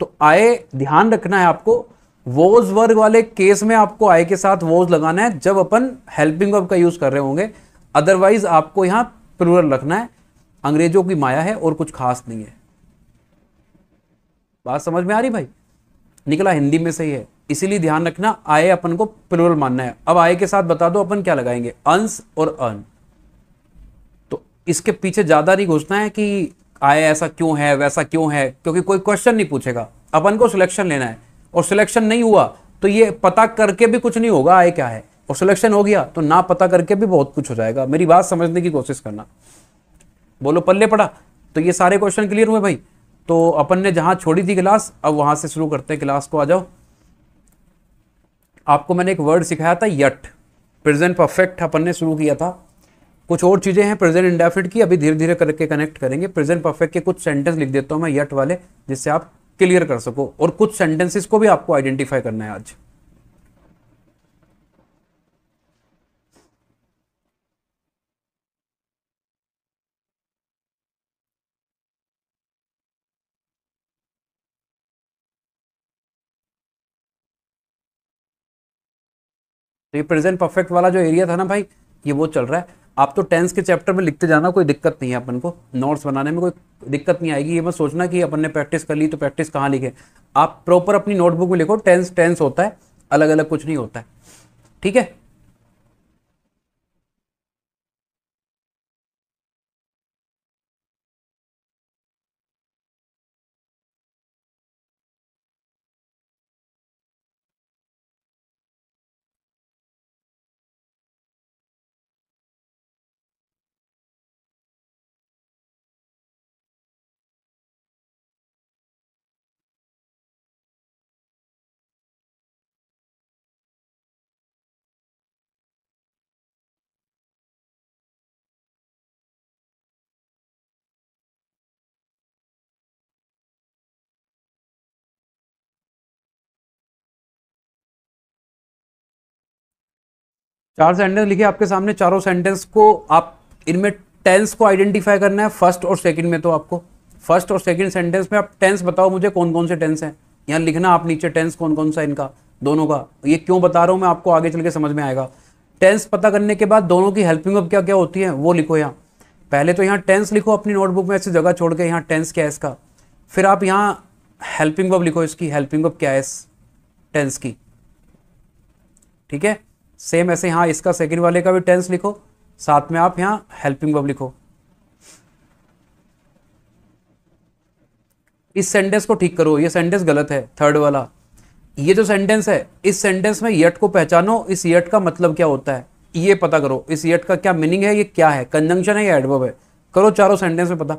तो आय ध्यान रखना है आपको वोज वर्ग वाले केस में आपको आय के साथ वोज लगाना है जब अपन हेल्पिंग वर्ब का यूज कर रहे होंगे अदरवाइज आपको यहां प्लूरल रखना है अंग्रेजों की माया है और कुछ खास नहीं है बात समझ में आ रही भाई निकला हिंदी में सही है इसीलिए ध्यान रखना आए अपन को प्लूरल मानना है अब आय के साथ बता दो अपन क्या लगाएंगे अंश और अन तो इसके पीछे ज्यादा नहीं घोषणा है कि आय ऐसा क्यों है वैसा क्यों है क्योंकि कोई क्वेश्चन नहीं पूछेगा अपन को सिलेक्शन लेना है और सिलेक्शन नहीं हुआ तो ये पता करके भी कुछ नहीं होगा आए क्या है और सिलेक्शन हो गया तो ना पता करके भी बहुत कुछ हो जाएगा मेरी बात समझने की कोशिश करना बोलो पल्ले पड़ा तो ये सारे क्वेश्चन क्लियर हुए भाई तो अपन ने जहां छोड़ी थी क्लास अब वहां से शुरू करते हैं क्लास को आ जाओ आपको मैंने एक वर्ड सिखाया था यट प्रेजेंट परफेक्ट अपन ने शुरू किया था कुछ और चीज़ें हैं प्रेजेंट इंडेफिनिट की अभी धीरे धीरे करके कनेक्ट करेंगे प्रेजेंट परफेक्ट के कुछ सेंटेंस लिख देता हूं मैं यट वाले जिससे आप क्लियर कर सको और कुछ सेंटेंसेस को भी आपको आइडेंटिफाई करना है आज तो ये प्रेजेंट परफेक्ट वाला जो एरिया था ना भाई ये वो चल रहा है आप तो टेंस के चैप्टर में लिखते जाना कोई दिक्कत नहीं है अपन को नोट्स बनाने में कोई दिक्कत नहीं आएगी ये मत सोचना कि अपन ने प्रैक्टिस कर ली तो प्रैक्टिस कहाँ लिखे आप प्रॉपर अपनी नोटबुक में लिखो टेंस टेंस होता है अलग अलग कुछ नहीं होता है ठीक है चार सेंटेंस लिखे आपके सामने चारों सेंटेंस को आप इनमें टेंस को आइडेंटिफाई करना है फर्स्ट और सेकंड में तो आपको फर्स्ट और सेकंड सेंटेंस में आप टेंस बताओ मुझे कौन कौन से टेंस हैं यहाँ लिखना आप नीचे टेंस कौन कौन सा इनका दोनों का ये क्यों बता रहा हूँ मैं आपको आगे चल के समझ में आएगा टेंस पता करने के बाद दोनों की हेल्पिंग अब क्या क्या होती है वो लिखो यहाँ पहले तो यहाँ टेंस लिखो अपनी नोटबुक में ऐसी जगह छोड़ के यहाँ टेंस क्या है इसका फिर आप यहाँ हेल्पिंग अब लिखो इसकी हेल्पिंग अब क्या है टेंस की ठीक है सेम ऐसे यहाँ इसका सेकंड वाले का भी टेंस लिखो साथ में आप यहाँ हेल्पिंग वर्ब लिखो इस सेंटेंस को ठीक करो ये सेंटेंस गलत है थर्ड वाला ये जो सेंटेंस है इस सेंटेंस में यट को पहचानो इस यट का मतलब क्या होता है ये पता करो इस यट का क्या मीनिंग है ये क्या है कंजंक्शन है या एडवर्ब है करो चारों सेंटेंस में पता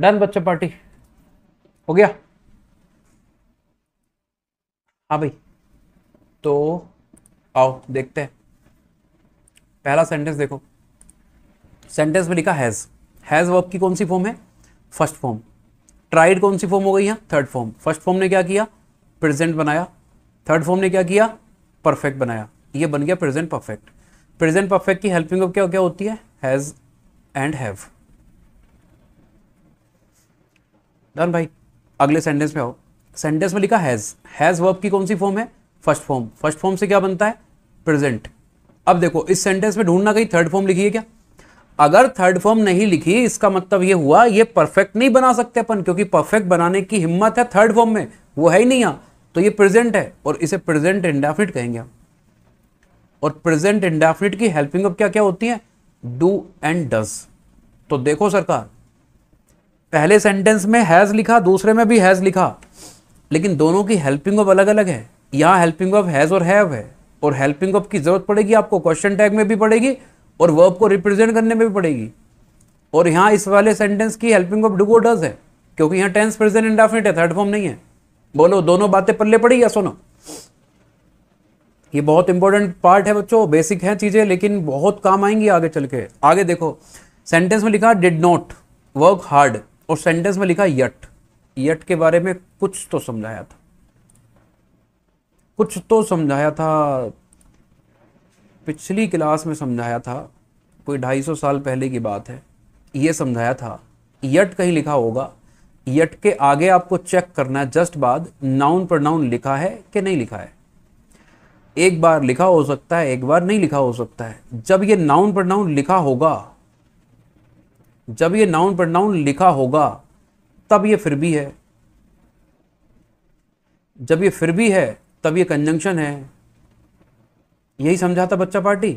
डन बच्चा पार्टी हो गया हाँ भाई तो आओ देखते हैं पहला सेंटेंस देखो सेंटेंस में लिखा हैज़ हैज़ वर्ब की कौन सी फॉर्म है फर्स्ट फॉर्म ट्राइड कौन सी फॉर्म हो गई है थर्ड फॉर्म फर्स्ट फॉर्म ने क्या किया प्रेजेंट बनाया थर्ड फॉर्म ने क्या किया परफेक्ट बनाया ये बन गया प्रेजेंट परफेक्ट प्रेजेंट परफेक्ट की हेल्पिंग क्या क्या होती है हैज़ एंड हैव डन भाई अगले सेंटेंस में आओ सेंटेंस में लिखा हैज़ हैज़ वर्ब की कौन सी फॉर्म है फर्स्ट फॉर्म फर्स्ट फॉर्म से क्या बनता है प्रेजेंट अब देखो इस सेंटेंस में ढूंढना कहीं थर्ड फॉर्म लिखी है क्या अगर थर्ड फॉर्म नहीं लिखी इसका मतलब ये हुआ ये परफेक्ट नहीं बना सकते अपन क्योंकि परफेक्ट बनाने की हिम्मत है थर्ड फॉर्म में वो है ही नहीं यहां तो ये प्रेजेंट है और इसे प्रेजेंट इंडेफिनिट कहेंगे और प्रेजेंट इंडेफिनिट की हेल्पिंग अब क्या क्या होती है डू एंड डज तो देखो सरकार पहले सेंटेंस में हैज़ लिखा दूसरे में भी हैज़ लिखा लेकिन दोनों की हेल्पिंग ऑफ अलग अलग है यहाँ हेल्पिंग ऑफ हैज़ और हैव है और हेल्पिंग ऑफ की ज़रूरत पड़ेगी आपको क्वेश्चन टैग में भी पड़ेगी और वर्ब को रिप्रेजेंट करने में भी पड़ेगी और यहां इस वाले सेंटेंस की हेल्पिंग ऑफ डू डज है क्योंकि यहां टेंस प्रेजेंट एंड है थर्ड फॉर्म नहीं है बोलो दोनों बातें पल्ले पड़ी या सुनो ये बहुत इंपॉर्टेंट पार्ट है बच्चों बेसिक है चीज़ें लेकिन बहुत काम आएंगी आगे चल के आगे देखो सेंटेंस में लिखा डिड नॉट वर्क हार्ड और सेंटेंस में लिखा यट यट के बारे में कुछ तो समझाया था कुछ तो समझाया था पिछली क्लास में समझाया था कोई ढाई सौ साल पहले की बात है ये समझाया था यट कहीं लिखा होगा यट के आगे आपको चेक करना है जस्ट बाद नाउन पर नाउन लिखा है कि नहीं लिखा है एक बार लिखा हो सकता है एक बार नहीं लिखा हो सकता है जब ये नाउन पर नाउन लिखा होगा जब ये नाउन प्रनाउन लिखा होगा तब ये फिर भी है जब ये फिर भी है तब ये कंजंक्शन है यही समझा था बच्चा पार्टी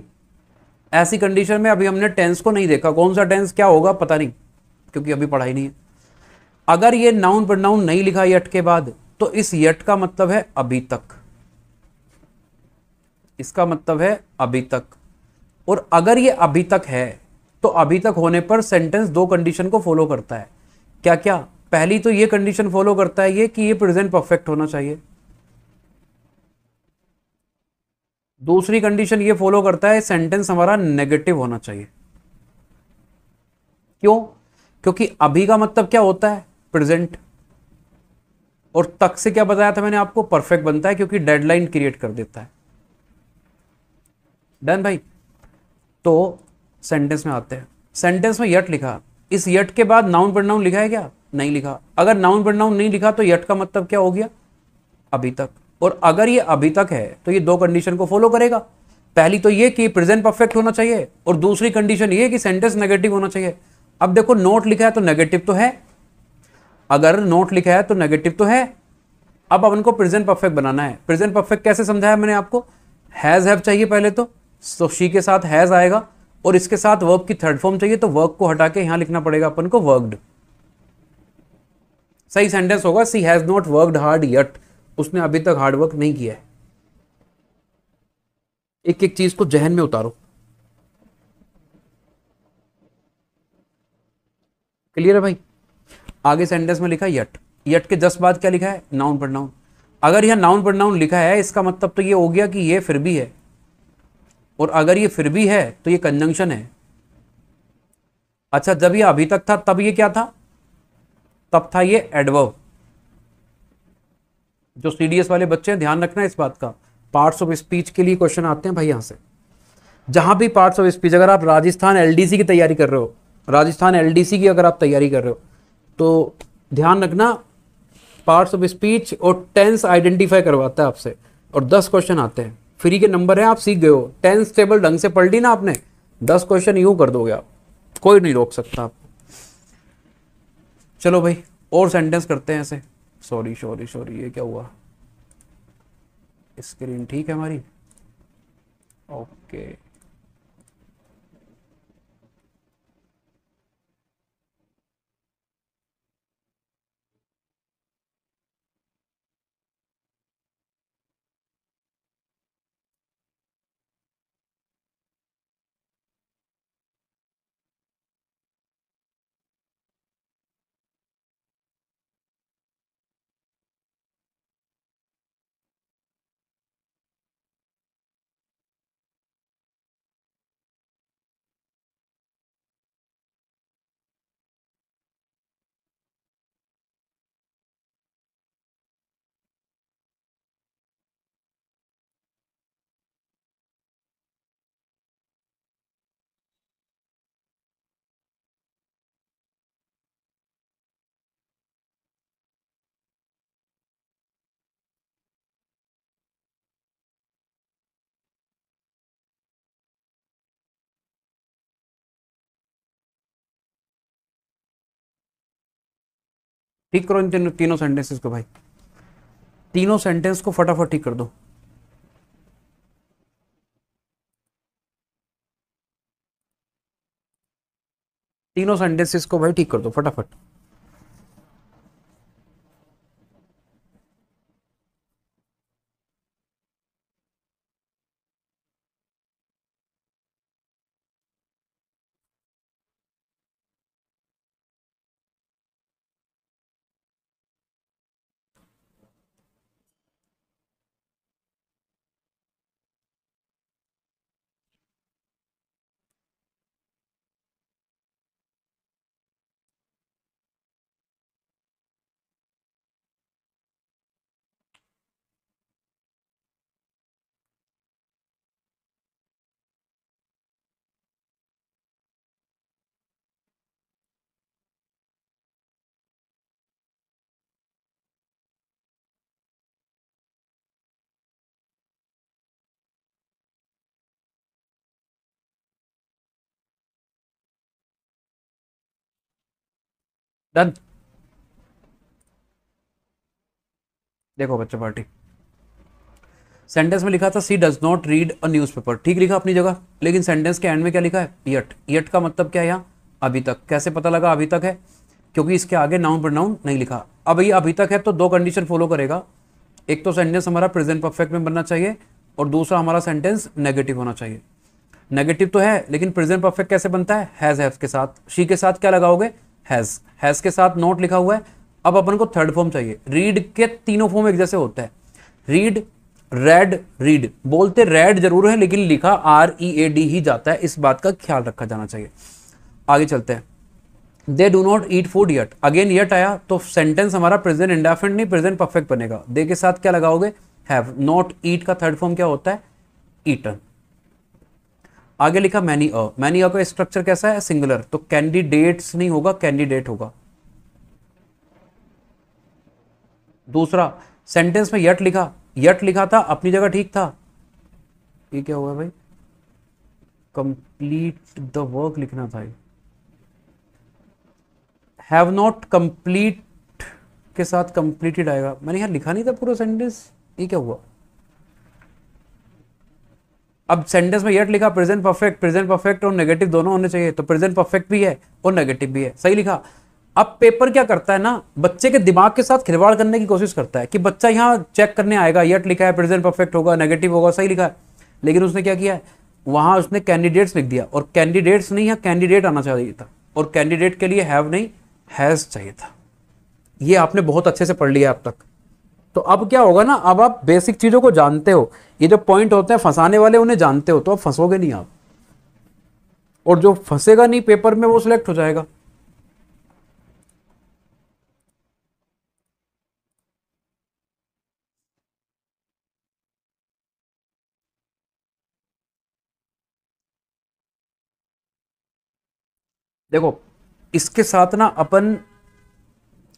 ऐसी कंडीशन में अभी हमने टेंस को नहीं देखा कौन सा टेंस क्या होगा पता नहीं क्योंकि अभी पढ़ाई नहीं है अगर ये नाउन प्रनाउन नहीं लिखा यट के बाद तो इस यट का मतलब है अभी तक इसका मतलब है अभी तक और अगर ये अभी तक है तो अभी तक होने पर सेंटेंस दो कंडीशन को फॉलो करता है क्या क्या पहली तो ये कंडीशन फॉलो करता है ये कि ये प्रेजेंट परफेक्ट होना चाहिए दूसरी कंडीशन ये फॉलो करता है सेंटेंस हमारा नेगेटिव होना चाहिए क्यों क्योंकि अभी का मतलब क्या होता है प्रेजेंट और तक से क्या बताया था मैंने आपको परफेक्ट बनता है क्योंकि डेडलाइन क्रिएट कर देता है डन भाई तो सेंटेंस में आते हैं सेंटेंस में यट लिखा इस यट के बाद नाउन प्रनाउन लिखा है क्या नहीं लिखा अगर नाउन प्रनाउन नहीं लिखा तो यट का मतलब क्या हो गया अभी तक और अगर ये अभी तक है तो ये दो कंडीशन को फॉलो करेगा पहली तो ये कि प्रेजेंट परफेक्ट होना चाहिए और दूसरी कंडीशन ये कि सेंटेंस नेगेटिव होना चाहिए अब देखो नोट लिखा है तो नेगेटिव तो है अगर नोट लिखा है तो नेगेटिव तो है अब अपन को प्रेजेंट परफेक्ट बनाना है प्रेजेंट परफेक्ट कैसे समझाया मैंने आपको हैज़ हैव चाहिए पहले तो सोशी के साथ हैज़ आएगा और इसके साथ वर्ब की थर्ड फॉर्म चाहिए तो वर्क को हटा के यहां लिखना पड़ेगा अपन को वर्कड सही सेंटेंस होगा she has not worked hard yet उसने अभी तक हार्ड वर्क नहीं किया है एक एक चीज को जहन में उतारो क्लियर है भाई आगे सेंटेंस में लिखा यट यट के जस्ट बाद क्या लिखा है नाउन पर नाउन अगर यह नाउन पर नाउन लिखा है इसका मतलब तो ये हो गया कि ये फिर भी है और अगर ये फिर भी है तो ये कंजंक्शन है अच्छा जब ये अभी तक था तब ये क्या था तब था ये एडवर्ब जो सीडीएस वाले बच्चे हैं ध्यान रखना इस बात का पार्ट्स ऑफ स्पीच के लिए क्वेश्चन आते हैं भाई यहां से जहां भी पार्ट्स ऑफ स्पीच अगर आप राजस्थान एलडीसी की तैयारी कर रहे हो राजस्थान एलडीसी की अगर आप तैयारी कर रहे हो तो ध्यान रखना पार्ट्स ऑफ स्पीच और टेंस आइडेंटिफाई करवाता है आपसे और दस क्वेश्चन आते हैं फ्री के नंबर है आप सीख गए हो टेंस टेबल ढंग से पढ़ ली ना आपने दस क्वेश्चन यूं कर दोगे आप कोई नहीं रोक सकता आप चलो भाई और सेंटेंस करते हैं ऐसे सॉरी सॉरी सॉरी ये क्या हुआ स्क्रीन ठीक है हमारी ओके okay. ठीक करो इन तीनों सेंटेंसेस को भाई तीनों सेंटेंस को फटाफट ठीक कर दो तीनों सेंटेंसेस को भाई ठीक कर दो फटाफट डन देखो बच्चों पार्टी सेंटेंस में लिखा था she does not read a newspaper ठीक लिखा अपनी जगह लेकिन सेंटेंस के एंड में क्या लिखा है यट यट का मतलब क्या है अभी तक कैसे पता लगा अभी तक है क्योंकि इसके आगे नाउन नाउन नहीं लिखा अब ये अभी तक है तो दो कंडीशन फॉलो करेगा एक तो सेंटेंस हमारा प्रेजेंट परफेक्ट में बनना चाहिए और दूसरा हमारा सेंटेंस नेगेटिव होना चाहिए नेगेटिव तो है लेकिन प्रेजेंट परफेक्ट कैसे बनता है हैज़ हैव के साथ शी के साथ क्या लगाओगे हैज हैज के साथ नोट लिखा हुआ है अब अपन को थर्ड फॉर्म चाहिए रीड के तीनों फॉर्म एक जैसे होता है रीड रेड रीड बोलते रेड जरूर है लेकिन लिखा आर ई ए डी ही जाता है इस बात का ख्याल रखा जाना चाहिए आगे चलते हैं they do not eat food yet again yet आया तो सेंटेंस हमारा प्रेजेंट इंडेफिनेट नहीं प्रेजेंट परफेक्ट बनेगा दे के साथ क्या लगाओगे हैव नॉट ईट का थर्ड फॉर्म क्या होता है ईटन आगे लिखा मैनी अ मैनी अ का स्ट्रक्चर कैसा है सिंगुलर तो कैंडिडेट्स नहीं होगा कैंडिडेट होगा दूसरा सेंटेंस में यट लिखा यट लिखा था अपनी जगह ठीक था ये क्या हुआ भाई कंप्लीट द वर्क लिखना था हैव नॉट कंप्लीट के साथ कंप्लीटेड आएगा मैंने यहां लिखा नहीं था पूरा सेंटेंस ये क्या हुआ अब सेंटेंस में येट लिखा प्रेजेंट परफेक्ट प्रेजेंट परफेक्ट और नेगेटिव दोनों होने चाहिए तो प्रेजेंट परफेक्ट भी है और नेगेटिव भी है सही लिखा अब पेपर क्या करता है ना बच्चे के दिमाग के साथ खिलवाड़ करने की कोशिश करता है कि बच्चा यहाँ चेक करने आएगा येट लिखा है प्रेजेंट परफेक्ट होगा नेगेटिव होगा सही लिखा है लेकिन उसने क्या किया है वहाँ उसने कैंडिडेट्स लिख दिया और कैंडिडेट्स नहीं यहाँ कैंडिडेट आना चाहिए था और कैंडिडेट के लिए हैव नहीं हैज़ चाहिए था ये आपने बहुत अच्छे से पढ़ लिया अब तक तो अब क्या होगा ना अब आप बेसिक चीज़ों को जानते हो ये जो पॉइंट होते हैं फंसाने वाले उन्हें जानते हो तो आप फंसोगे नहीं आप और जो फंसेगा नहीं पेपर में वो सिलेक्ट हो जाएगा देखो इसके साथ ना अपन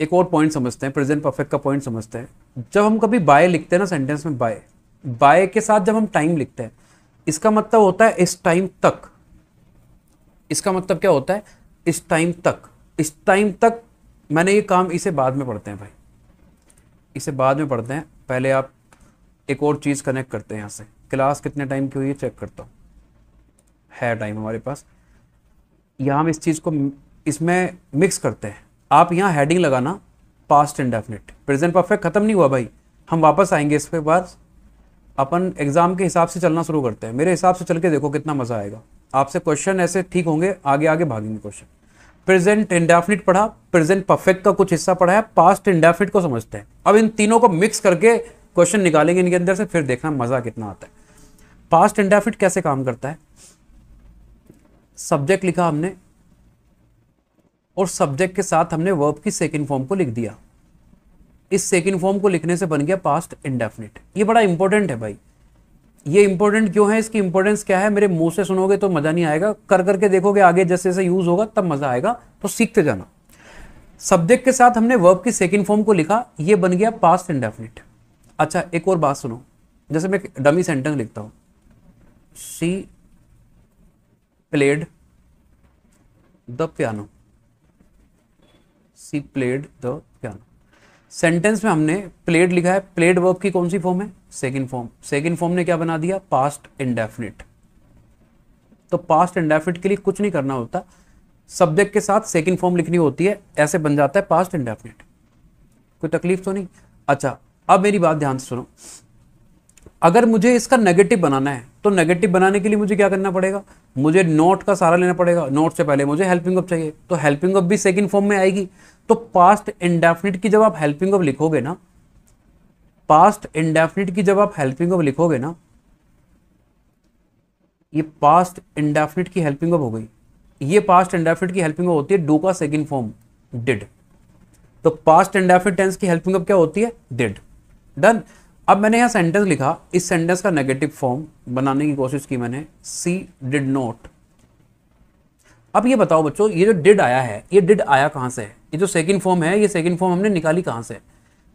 एक और पॉइंट समझते हैं प्रेजेंट परफेक्ट का पॉइंट समझते हैं जब हम कभी बाय लिखते हैं ना सेंटेंस में बाय बाय के साथ जब हम टाइम लिखते हैं इसका मतलब होता है इस टाइम तक इसका मतलब क्या होता है इस टाइम तक इस टाइम तक मैंने ये काम इसे बाद में पढ़ते हैं भाई इसे बाद में पढ़ते हैं पहले आप एक और चीज़ कनेक्ट करते हैं यहाँ से क्लास कितने टाइम की हुई है चेक करता हूँ है टाइम हमारे पास यहाँ हम इस चीज़ को इसमें मिक्स करते हैं आप यहाँ हेडिंग लगाना पास्ट इंडेफिनिट प्रेजेंट परफेक्ट खत्म नहीं हुआ भाई हम वापस आएंगे इस पर बार अपन एग्ज़ाम के हिसाब से चलना शुरू करते हैं मेरे हिसाब से चल के देखो कितना मज़ा आएगा आपसे क्वेश्चन ऐसे ठीक होंगे आगे आगे भागेंगे क्वेश्चन प्रेजेंट इंडेफिनिट पढ़ा प्रेजेंट परफेक्ट का कुछ हिस्सा पढ़ा है पास्ट इंडेफिनिट को समझते हैं अब इन तीनों को मिक्स करके क्वेश्चन निकालेंगे इनके अंदर से फिर देखना मज़ा कितना आता है पास्ट इंडेफिनिट कैसे काम करता है सब्जेक्ट लिखा हमने और सब्जेक्ट के साथ हमने वर्ब की सेकेंड फॉर्म को लिख दिया इस सेकेंड फॉर्म को लिखने से बन गया पास्ट इंडेफिनिट ये बड़ा इंपॉर्टेंट है भाई ये इंपॉर्टेंट क्यों है इसकी इंपॉर्टेंस क्या है मेरे मुंह से सुनोगे तो मजा नहीं आएगा कर करके देखोगे आगे जैसे जैसे यूज होगा तब मजा आएगा तो सीखते जाना सब्जेक्ट के साथ हमने वर्ब की सेकेंड फॉर्म को लिखा ये बन गया पास्ट इंडेफिनिट अच्छा एक और बात सुनो जैसे मैं डमी सेंटेंस लिखता हूं she played the piano she played the piano sentence में हमने प्लेड लिखा है प्लेड वर्ब की कौन सी फॉर्म है सेकेंड फॉर्म सेकेंड फॉर्म ने क्या बना दिया पास्ट इंडेफिनिट तो पास्ट इंडेफिनिट के लिए कुछ नहीं करना होता सब्जेक्ट के साथ सेकेंड फॉर्म लिखनी होती है ऐसे बन जाता है पास्ट इंडेफिनिट कोई तकलीफ तो नहीं अच्छा अब मेरी बात ध्यान से सुनो अगर मुझे इसका नेगेटिव बनाना है तो नेगेटिव बनाने के लिए मुझे क्या करना पड़ेगा मुझे नोट का सारा लेना पड़ेगा नोट से पहले मुझे हेल्पिंग अप चाहिए तो हेल्पिंग अप भी सेकंड फॉर्म में आएगी तो पास्ट इंडेफिनिट की जब आप हेल्पिंग ऑफ लिखोगे ना पास्ट इंडेफिनिट की जब आप हेल्पिंग ऑफ लिखोगे ना ये पास्ट इंडेफिनिट की हेल्पिंग ऑफ हो गई ये पास्ट इंडेफिनिट की हेल्पिंग ऑफ होती है डू का सेकेंड फॉर्म डिड तो पास्ट इंडेफिनिट टेंस की हेल्पिंग ऑफ क्या होती है डिड डन अब मैंने यहां सेंटेंस लिखा इस सेंटेंस का नेगेटिव फॉर्म बनाने की कोशिश की मैंने सी डिड नॉट अब ये बताओ बच्चों ये जो डिड आया है ये डिड आया कहाँ से है ये जो सेकंड फॉर्म है ये सेकंड फॉर्म हमने निकाली कहाँ से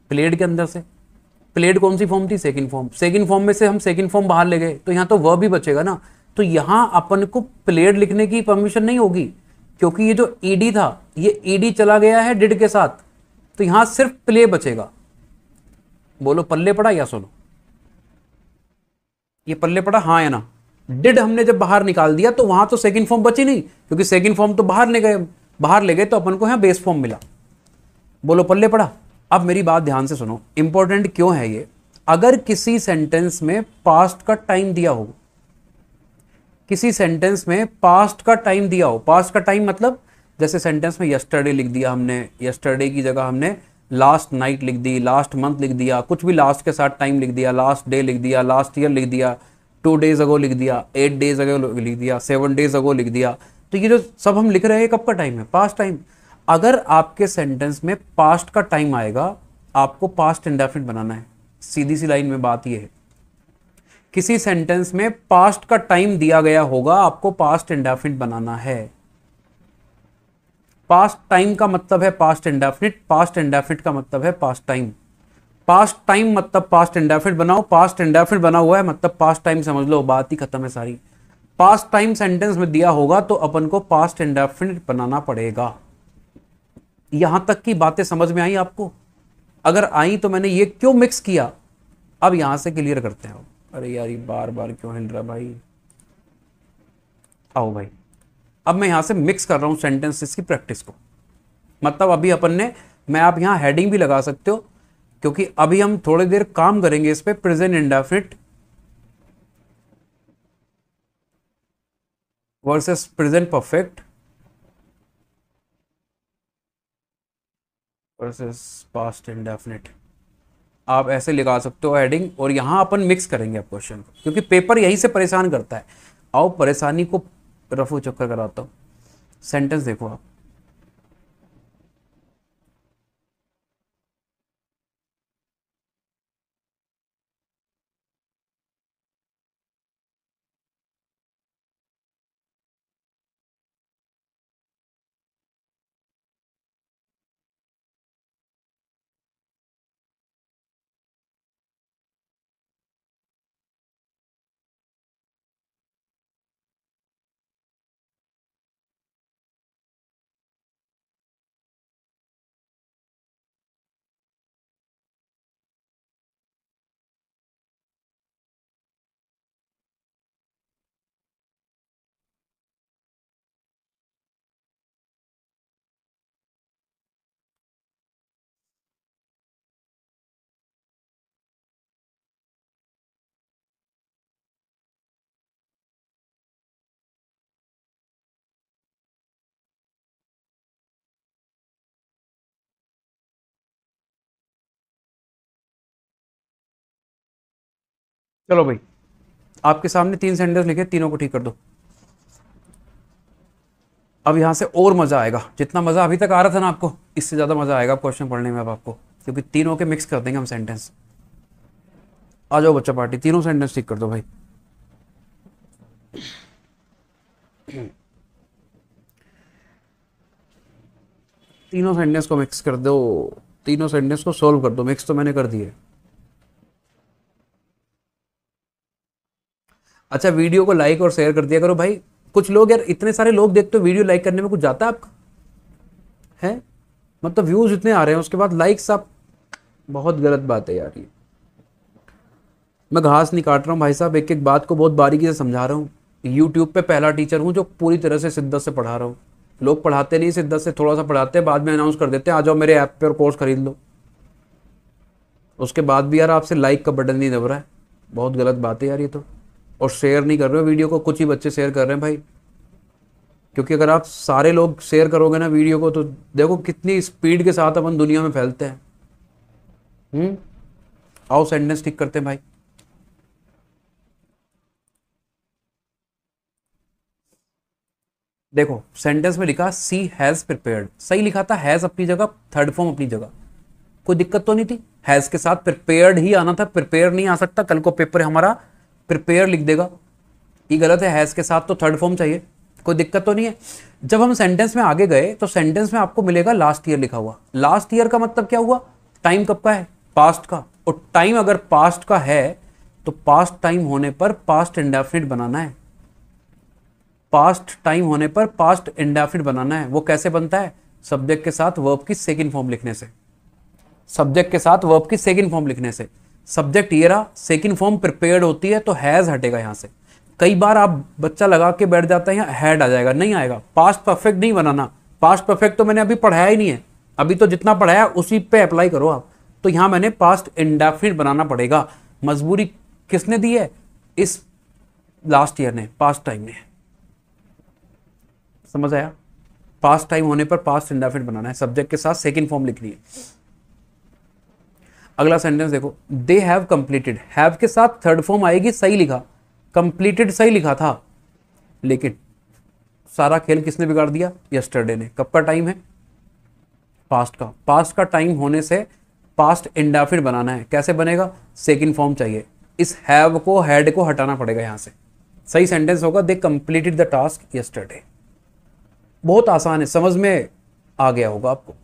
प्लेड के अंदर से प्लेड कौन सी फॉर्म थी सेकंड फॉर्म सेकंड फॉर्म में से हम सेकंड फॉर्म बाहर ले गए तो यहाँ तो वह भी बचेगा ना तो यहाँ अपन को प्लेड लिखने की परमिशन नहीं होगी क्योंकि ये जो ईडी था ये ईडी चला गया है डिड के साथ तो यहाँ सिर्फ प्ले बचेगा बोलो पल्ले पड़ा या सुनो ये पल्ले पड़ा हाँ या ना डिड हमने जब बाहर निकाल दिया तो वहां तो सेकंड फॉर्म बची नहीं क्योंकि सेकंड फॉर्म तो बाहर ले गए बाहर ले गए तो अपन को यहां बेस फॉर्म मिला बोलो पल्ले पड़ा अब मेरी बात ध्यान से सुनो इंपॉर्टेंट क्यों है ये अगर किसी सेंटेंस में पास्ट का टाइम दिया हो किसी सेंटेंस में पास्ट का टाइम दिया हो पास्ट का टाइम मतलब जैसे सेंटेंस में यस्टरडे लिख दिया हमने यस्टरडे की जगह हमने लास्ट नाइट लिख दी लास्ट मंथ लिख दिया कुछ भी लास्ट के साथ टाइम लिख दिया लास्ट डे लिख दिया लास्ट ईयर लिख दिया टू डेज अगो लिख दिया एट डेज अगो लिख दिया सेवन डेज अगो लिख दिया तो ये जो सब हम लिख रहे हैं कब का टाइम है पास्ट टाइम अगर आपके सेंटेंस में पास्ट का टाइम आएगा आपको पास्ट इंडेफिनिट बनाना है सीधी सी लाइन में बात यह है किसी सेंटेंस में पास्ट का टाइम दिया गया होगा आपको पास्ट इंडेफिनिट बनाना है पास्ट टाइम का मतलब है पास्ट इंडेफिनिट पास्ट इंडेफिनिट का मतलब है पास्ट टाइम पास्ट टाइम मतलब पास्ट इंडेफिट बनाओ पास्ट इंडेफिट बना हुआ है मतलब पास्ट टाइम समझ लो बात ही खत्म है सारी पास्ट टाइम सेंटेंस में दिया होगा तो अपन को पास्ट इंडेफिनिट बनाना पड़ेगा यहां तक की बातें समझ में आई आपको अगर आई तो मैंने ये क्यों मिक्स किया अब यहां से क्लियर करते हैं अरे यार बार बार क्यों हिल रहा भाई आओ भाई अब मैं यहां से मिक्स कर रहा हूं सेंटेंसेस की प्रैक्टिस को मतलब अभी अपन ने मैं आप यहां हेडिंग भी लगा सकते हो क्योंकि अभी हम थोड़ी देर काम करेंगे इस पर present indefinite versus present perfect versus past indefinite आप ऐसे लिखा सकते हो हेडिंग और यहां अपन मिक्स करेंगे आप क्वेश्चन को क्योंकि पेपर यही से परेशान करता है आओ परेशानी को रफू चक्कर कराता हूं सेंटेंस देखो आप चलो भाई आपके सामने तीन सेंटेंस लिखे तीनों को ठीक कर दो अब यहां से और मज़ा आएगा जितना मज़ा अभी तक आ रहा था ना आपको इससे ज़्यादा मज़ा आएगा क्वेश्चन पढ़ने में अब आपको क्योंकि तीनों के मिक्स कर देंगे हम सेंटेंस आ जाओ बच्चा पार्टी तीनों सेंटेंस ठीक कर दो भाई तीनों सेंटेंस को मिक्स कर दो तीनों सेंटेंस को सोल्व कर दो मिक्स तो मैंने कर दिए अच्छा वीडियो को लाइक और शेयर कर दिया करो भाई कुछ लोग यार इतने सारे लोग देखते हो वीडियो लाइक करने में कुछ जाता है आपका है मतलब व्यूज इतने आ रहे हैं उसके बाद लाइक्स आप बहुत गलत बात है यार ये मैं घास नहीं काट रहा हूँ भाई साहब एक एक बात को बहुत बारीकी से समझा रहा हूँ यूट्यूब पे पहला टीचर हूँ जो पूरी तरह से शिद्दत से पढ़ा रहा हूँ लोग पढ़ाते नहीं शिद्दत से थोड़ा सा पढ़ाते हैं बाद में अनाउंस कर देते हैं आ जाओ मेरे ऐप पर कोर्स खरीद लो उसके बाद भी यार आपसे लाइक का बटन नहीं दब रहा है बहुत गलत बात है यार ये तो और शेयर नहीं कर रहे हो वीडियो को कुछ ही बच्चे शेयर कर रहे हैं भाई क्योंकि अगर आप सारे लोग शेयर करोगे ना वीडियो को तो देखो कितनी स्पीड के साथ अपन दुनिया में फैलते हैं हम्म आओ सेंटेंस ठीक करते हैं भाई देखो सेंटेंस में लिखा सी हैज प्रिपेयर्ड सही लिखा था हैज अपनी जगह थर्ड फॉर्म अपनी जगह कोई दिक्कत तो नहीं थी हैज के साथ प्रिपेयर्ड ही आना था प्रिपेयर नहीं आ सकता कल को पेपर हमारा प्रिपेयर लिख देगा ये गलत है हैज़ के साथ तो थर्ड फॉर्म चाहिए कोई दिक्कत तो नहीं है जब हम सेंटेंस में आगे गए तो सेंटेंस में आपको मिलेगा लास्ट ईयर लिखा हुआ लास्ट ईयर का मतलब क्या हुआ टाइम कब का है पास्ट का और टाइम अगर पास्ट का है तो पास्ट टाइम होने पर पास्ट इंडेफिनिट बनाना है पास्ट टाइम होने पर पास्ट इंडेफिनिट बनाना है वो कैसे बनता है सब्जेक्ट के साथ वर्ब की सेकेंड फॉर्म लिखने से सब्जेक्ट के साथ वर्ब की सेकेंड फॉर्म लिखने से सब्जेक्ट ये रहा सेकेंड फॉर्म प्रिपेयर्ड होती है तो हैज़ हटेगा यहाँ से कई बार आप बच्चा लगा के बैठ जाता है हैड आ जाएगा नहीं आएगा पास्ट परफेक्ट नहीं बनाना पास्ट परफेक्ट तो मैंने अभी पढ़ाया ही नहीं है अभी तो जितना पढ़ाया उसी पे अप्लाई करो आप तो यहाँ मैंने पास्ट इंडेफिनिट बनाना पड़ेगा मजबूरी किसने दी है इस लास्ट ईयर ने पास्ट टाइम ने समझ आया पास्ट टाइम होने पर पास्ट इंडेफिनिट बनाना है सब्जेक्ट के साथ सेकेंड फॉर्म लिखनी है अगला सेंटेंस देखो दे हैव कंप्लीटेड हैव के साथ थर्ड फॉर्म आएगी सही लिखा कंप्लीटेड सही लिखा था लेकिन सारा खेल किसने बिगाड़ दिया यस्टरडे ने कब का टाइम है पास्ट का पास्ट का टाइम होने से पास्ट इंडाफिड बनाना है कैसे बनेगा सेकेंड फॉर्म चाहिए इस हैव को हैड को हटाना पड़ेगा यहां से सही सेंटेंस होगा they completed the task yesterday बहुत आसान है समझ में आ गया होगा आपको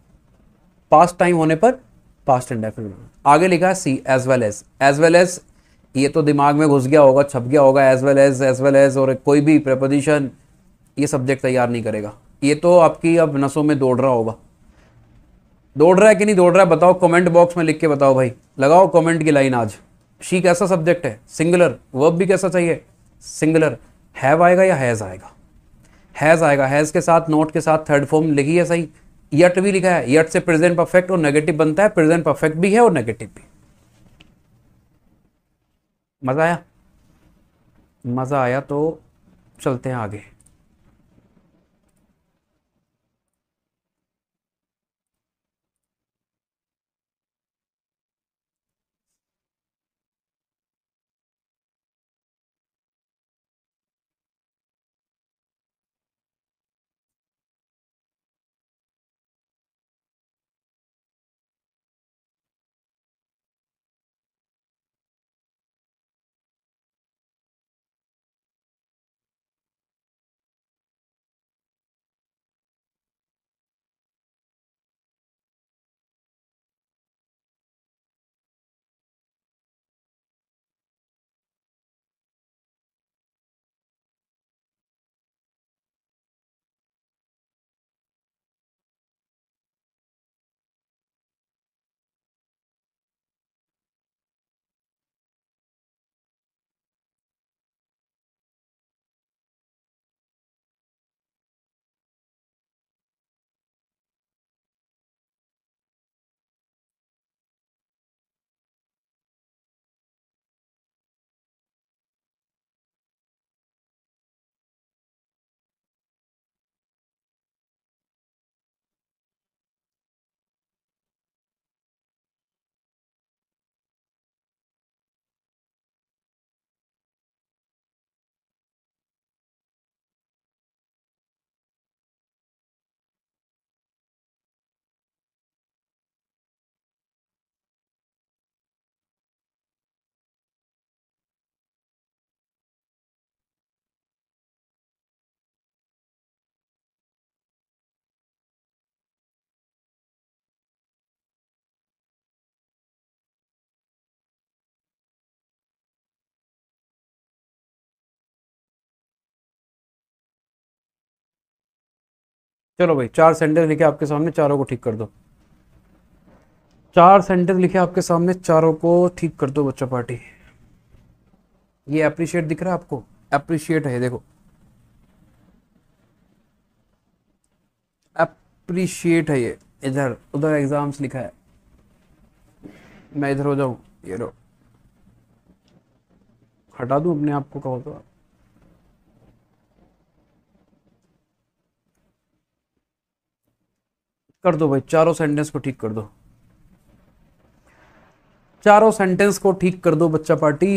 पास्ट टाइम होने पर पास्ट इंडेफिनिट आगे लिखा है see as well as as well as ये तो दिमाग में घुस गया होगा छप गया होगा as well as as well as और कोई भी प्रपोजिशन ये सब्जेक्ट तैयार नहीं करेगा ये तो आपकी अब नसों में दौड़ रहा होगा दौड़ रहा है कि नहीं दौड़ रहा है बताओ कमेंट बॉक्स में लिख के बताओ भाई लगाओ कमेंट की लाइन आज शी कैसा सब्जेक्ट है सिंगुलर वर्ब भी कैसा चाहिए सिंगुलर हैव आएगा या हैज़ आएगा हैज़ आएगा हैज़ के साथ नोट के साथ थर्ड फॉर्म लिखी है सही यट भी लिखा है यट से प्रेजेंट परफेक्ट और नेगेटिव बनता है प्रेजेंट परफेक्ट भी है और नेगेटिव भी मज़ा आया मज़ा आया तो चलते हैं आगे चलो भाई चार सेंटेंस लिखे आपके सामने चारों को ठीक कर दो चार सेंटेंस लिखे आपके सामने चारों को ठीक कर दो बच्चा पार्टी ये अप्रिशिएट दिख रहा है आपको अप्रिशिएट है देखो अप्रिशिएट है ये इधर उधर एग्जाम्स लिखा है मैं इधर हो जाऊं ये लो हटा दूं अपने आप को कहो तो आप कर दो भाई चारों सेंटेंस को ठीक कर दो चारों सेंटेंस को ठीक कर दो बच्चा पार्टी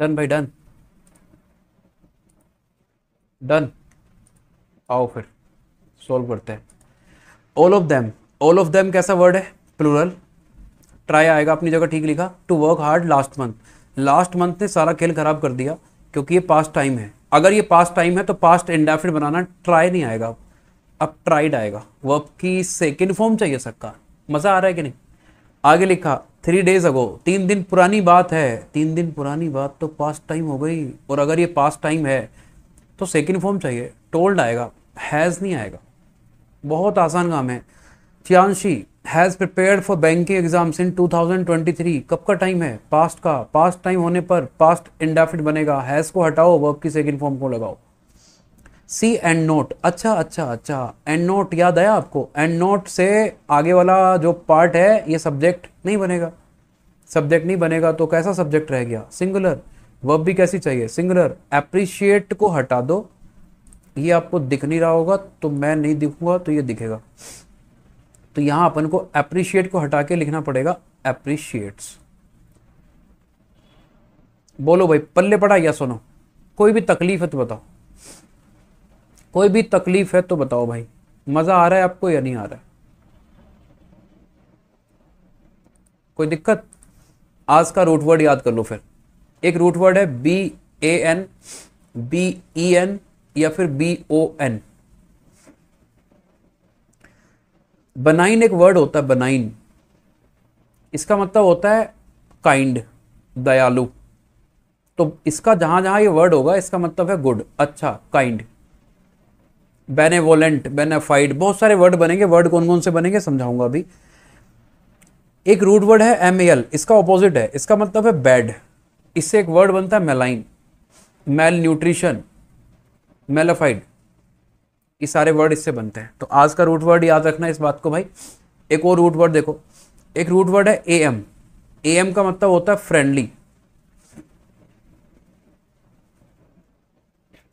डन भाई डन डन आओ फिर सोल्व करते हैं all of them all of them कैसा वर्ड है प्लूरल ट्राई आएगा अपनी जगह ठीक लिखा to work hard last month last month ने सारा खेल खराब कर दिया क्योंकि ये पास्ट टाइम है अगर ये पास्ट टाइम है तो पास्ट इंडेफिनिट बनाना ट्राई नहीं आएगा अब ट्राइड आएगा वर्ब की सेकेंड फॉर्म चाहिए सबका मज़ा आ रहा है कि नहीं आगे लिखा थ्री डेज अगो तीन दिन पुरानी बात है तीन दिन पुरानी बात तो पास्ट टाइम हो गई और अगर ये पास्ट टाइम है तो सेकेंड फॉर्म चाहिए टोल्ड आएगा हैज़ नहीं आएगा बहुत आसान काम है चियांशी has prepared for banking exams in 2023 कब का टाइम है पास्ट का पास्ट टाइम होने पर पास्ट इंडाफिट बनेगा हैज़ को हटाओ वर्ब की सेकेंड फॉर्म को लगाओ सी एंड नोट अच्छा अच्छा अच्छा एंड नोट याद आया आपको एंड नोट से आगे वाला जो पार्ट है ये सब्जेक्ट नहीं बनेगा सब्जेक्ट नहीं बनेगा तो कैसा सब्जेक्ट रह गया सिंगुलर वर्ब भी कैसी चाहिए सिंगुलर अप्रिशिएट को हटा दो ये आपको दिख नहीं रहा होगा तो मैं नहीं दिखूंगा तो ये दिखेगा तो यहां अपन को अप्रिशिएट को हटा के लिखना पड़ेगा अप्रिशिएट्स बोलो भाई पल्ले पड़ा या सुनो कोई भी तकलीफ है तो बताओ कोई भी तकलीफ है तो बताओ भाई मज़ा आ रहा है आपको या नहीं आ रहा है कोई दिक्कत आज का रूट वर्ड याद कर लो फिर एक रूट वर्ड है B A N B E N या फिर बी ओ एन बनाइन एक वर्ड होता है बनाइन इसका मतलब होता है काइंड दयालु तो इसका जहां जहां ये वर्ड होगा इसका मतलब है गुड अच्छा काइंड बेनेवोलेंट बेनेफाइड बहुत सारे वर्ड बनेंगे वर्ड कौन कौन से बनेंगे समझाऊंगा अभी एक रूट वर्ड है एम एल इसका ऑपोजिट है इसका मतलब है बैड इससे एक वर्ड बनता है मेलाइन मेल न्यूट्रिशन मेलाफाइड ये सारे वर्ड इससे बनते हैं तो आज का रूट वर्ड याद रखना इस बात को भाई एक और रूट वर्ड देखो एक रूट वर्ड है ए एम ए एम का मतलब होता है फ्रेंडली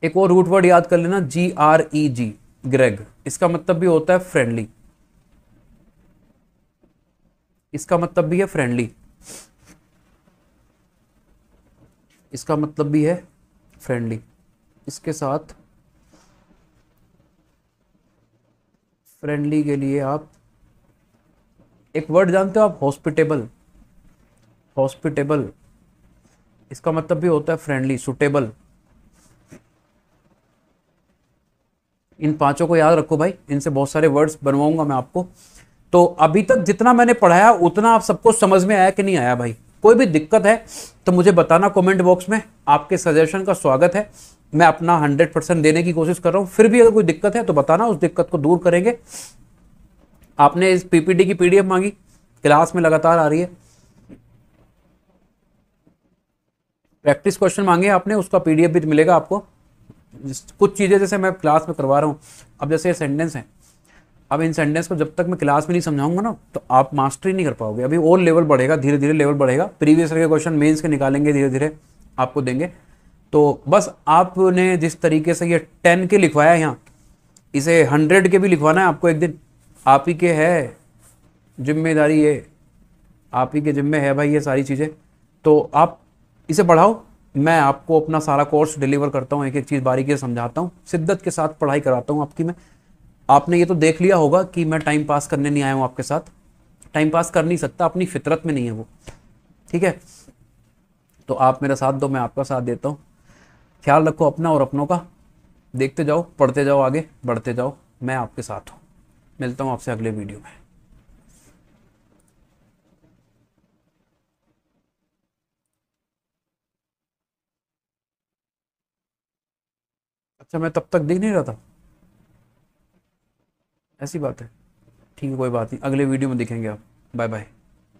एक और रूट वर्ड याद कर लेना जी आर ई जी ग्रेग इसका मतलब भी होता है फ्रेंडली इसका मतलब भी है फ्रेंडली इसका मतलब भी है फ्रेंडली इसके साथ फ्रेंडली के लिए आप एक वर्ड जानते हो आप हॉस्पिटेबल हॉस्पिटेबल इसका मतलब भी होता है फ्रेंडली सुटेबल इन पांचों को याद रखो भाई इनसे बहुत सारे वर्ड्स बनवाऊंगा मैं आपको तो अभी तक जितना मैंने पढ़ाया उतना आप सबको समझ में आया कि नहीं आया भाई कोई भी दिक्कत है तो मुझे बताना कमेंट बॉक्स में आपके सजेशन का स्वागत है मैं अपना हंड्रेड परसेंट देने की कोशिश कर रहा हूँ फिर भी अगर कोई दिक्कत है तो बताना उस दिक्कत को दूर करेंगे आपने इस पीपीडी की पीडीएफ मांगी क्लास में लगातार आ रही है प्रैक्टिस क्वेश्चन मांगे आपने उसका पीडीएफ भी मिलेगा आपको कुछ चीज़ें जैसे मैं क्लास में करवा रहा हूँ अब जैसे ये सेंटेंस है अब इन सेंटेंस को जब तक मैं क्लास में नहीं समझाऊंगा ना तो आप मास्टरी नहीं कर पाओगे अभी और लेवल बढ़ेगा धीरे धीरे लेवल बढ़ेगा प्रीवियस के क्वेश्चन मेंस के निकालेंगे धीरे धीरे आपको देंगे तो बस आपने जिस तरीके से ये टेन के लिखवाया है यहाँ इसे हंड्रेड के भी लिखवाना है आपको एक दिन आप ही के है जिम्मेदारी ये आप ही के जिम्मे है भाई ये सारी चीज़ें तो आप इसे बढ़ाओ मैं आपको अपना सारा कोर्स डिलीवर करता हूँ एक एक चीज़ बारीकी से समझाता हूँ शिद्दत के साथ पढ़ाई कराता हूँ आपकी मैं आपने ये तो देख लिया होगा कि मैं टाइम पास करने नहीं आया हूँ आपके साथ टाइम पास कर नहीं सकता अपनी फितरत में नहीं है वो ठीक है तो आप मेरा साथ दो मैं आपका साथ देता हूँ ख्याल रखो अपना और अपनों का देखते जाओ पढ़ते जाओ आगे बढ़ते जाओ मैं आपके साथ हूँ मिलता हूँ आपसे अगले वीडियो में अच्छा मैं तब तक देख नहीं रहा था ऐसी बात है ठीक है कोई बात नहीं अगले वीडियो में देखेंगे आप बाय बाय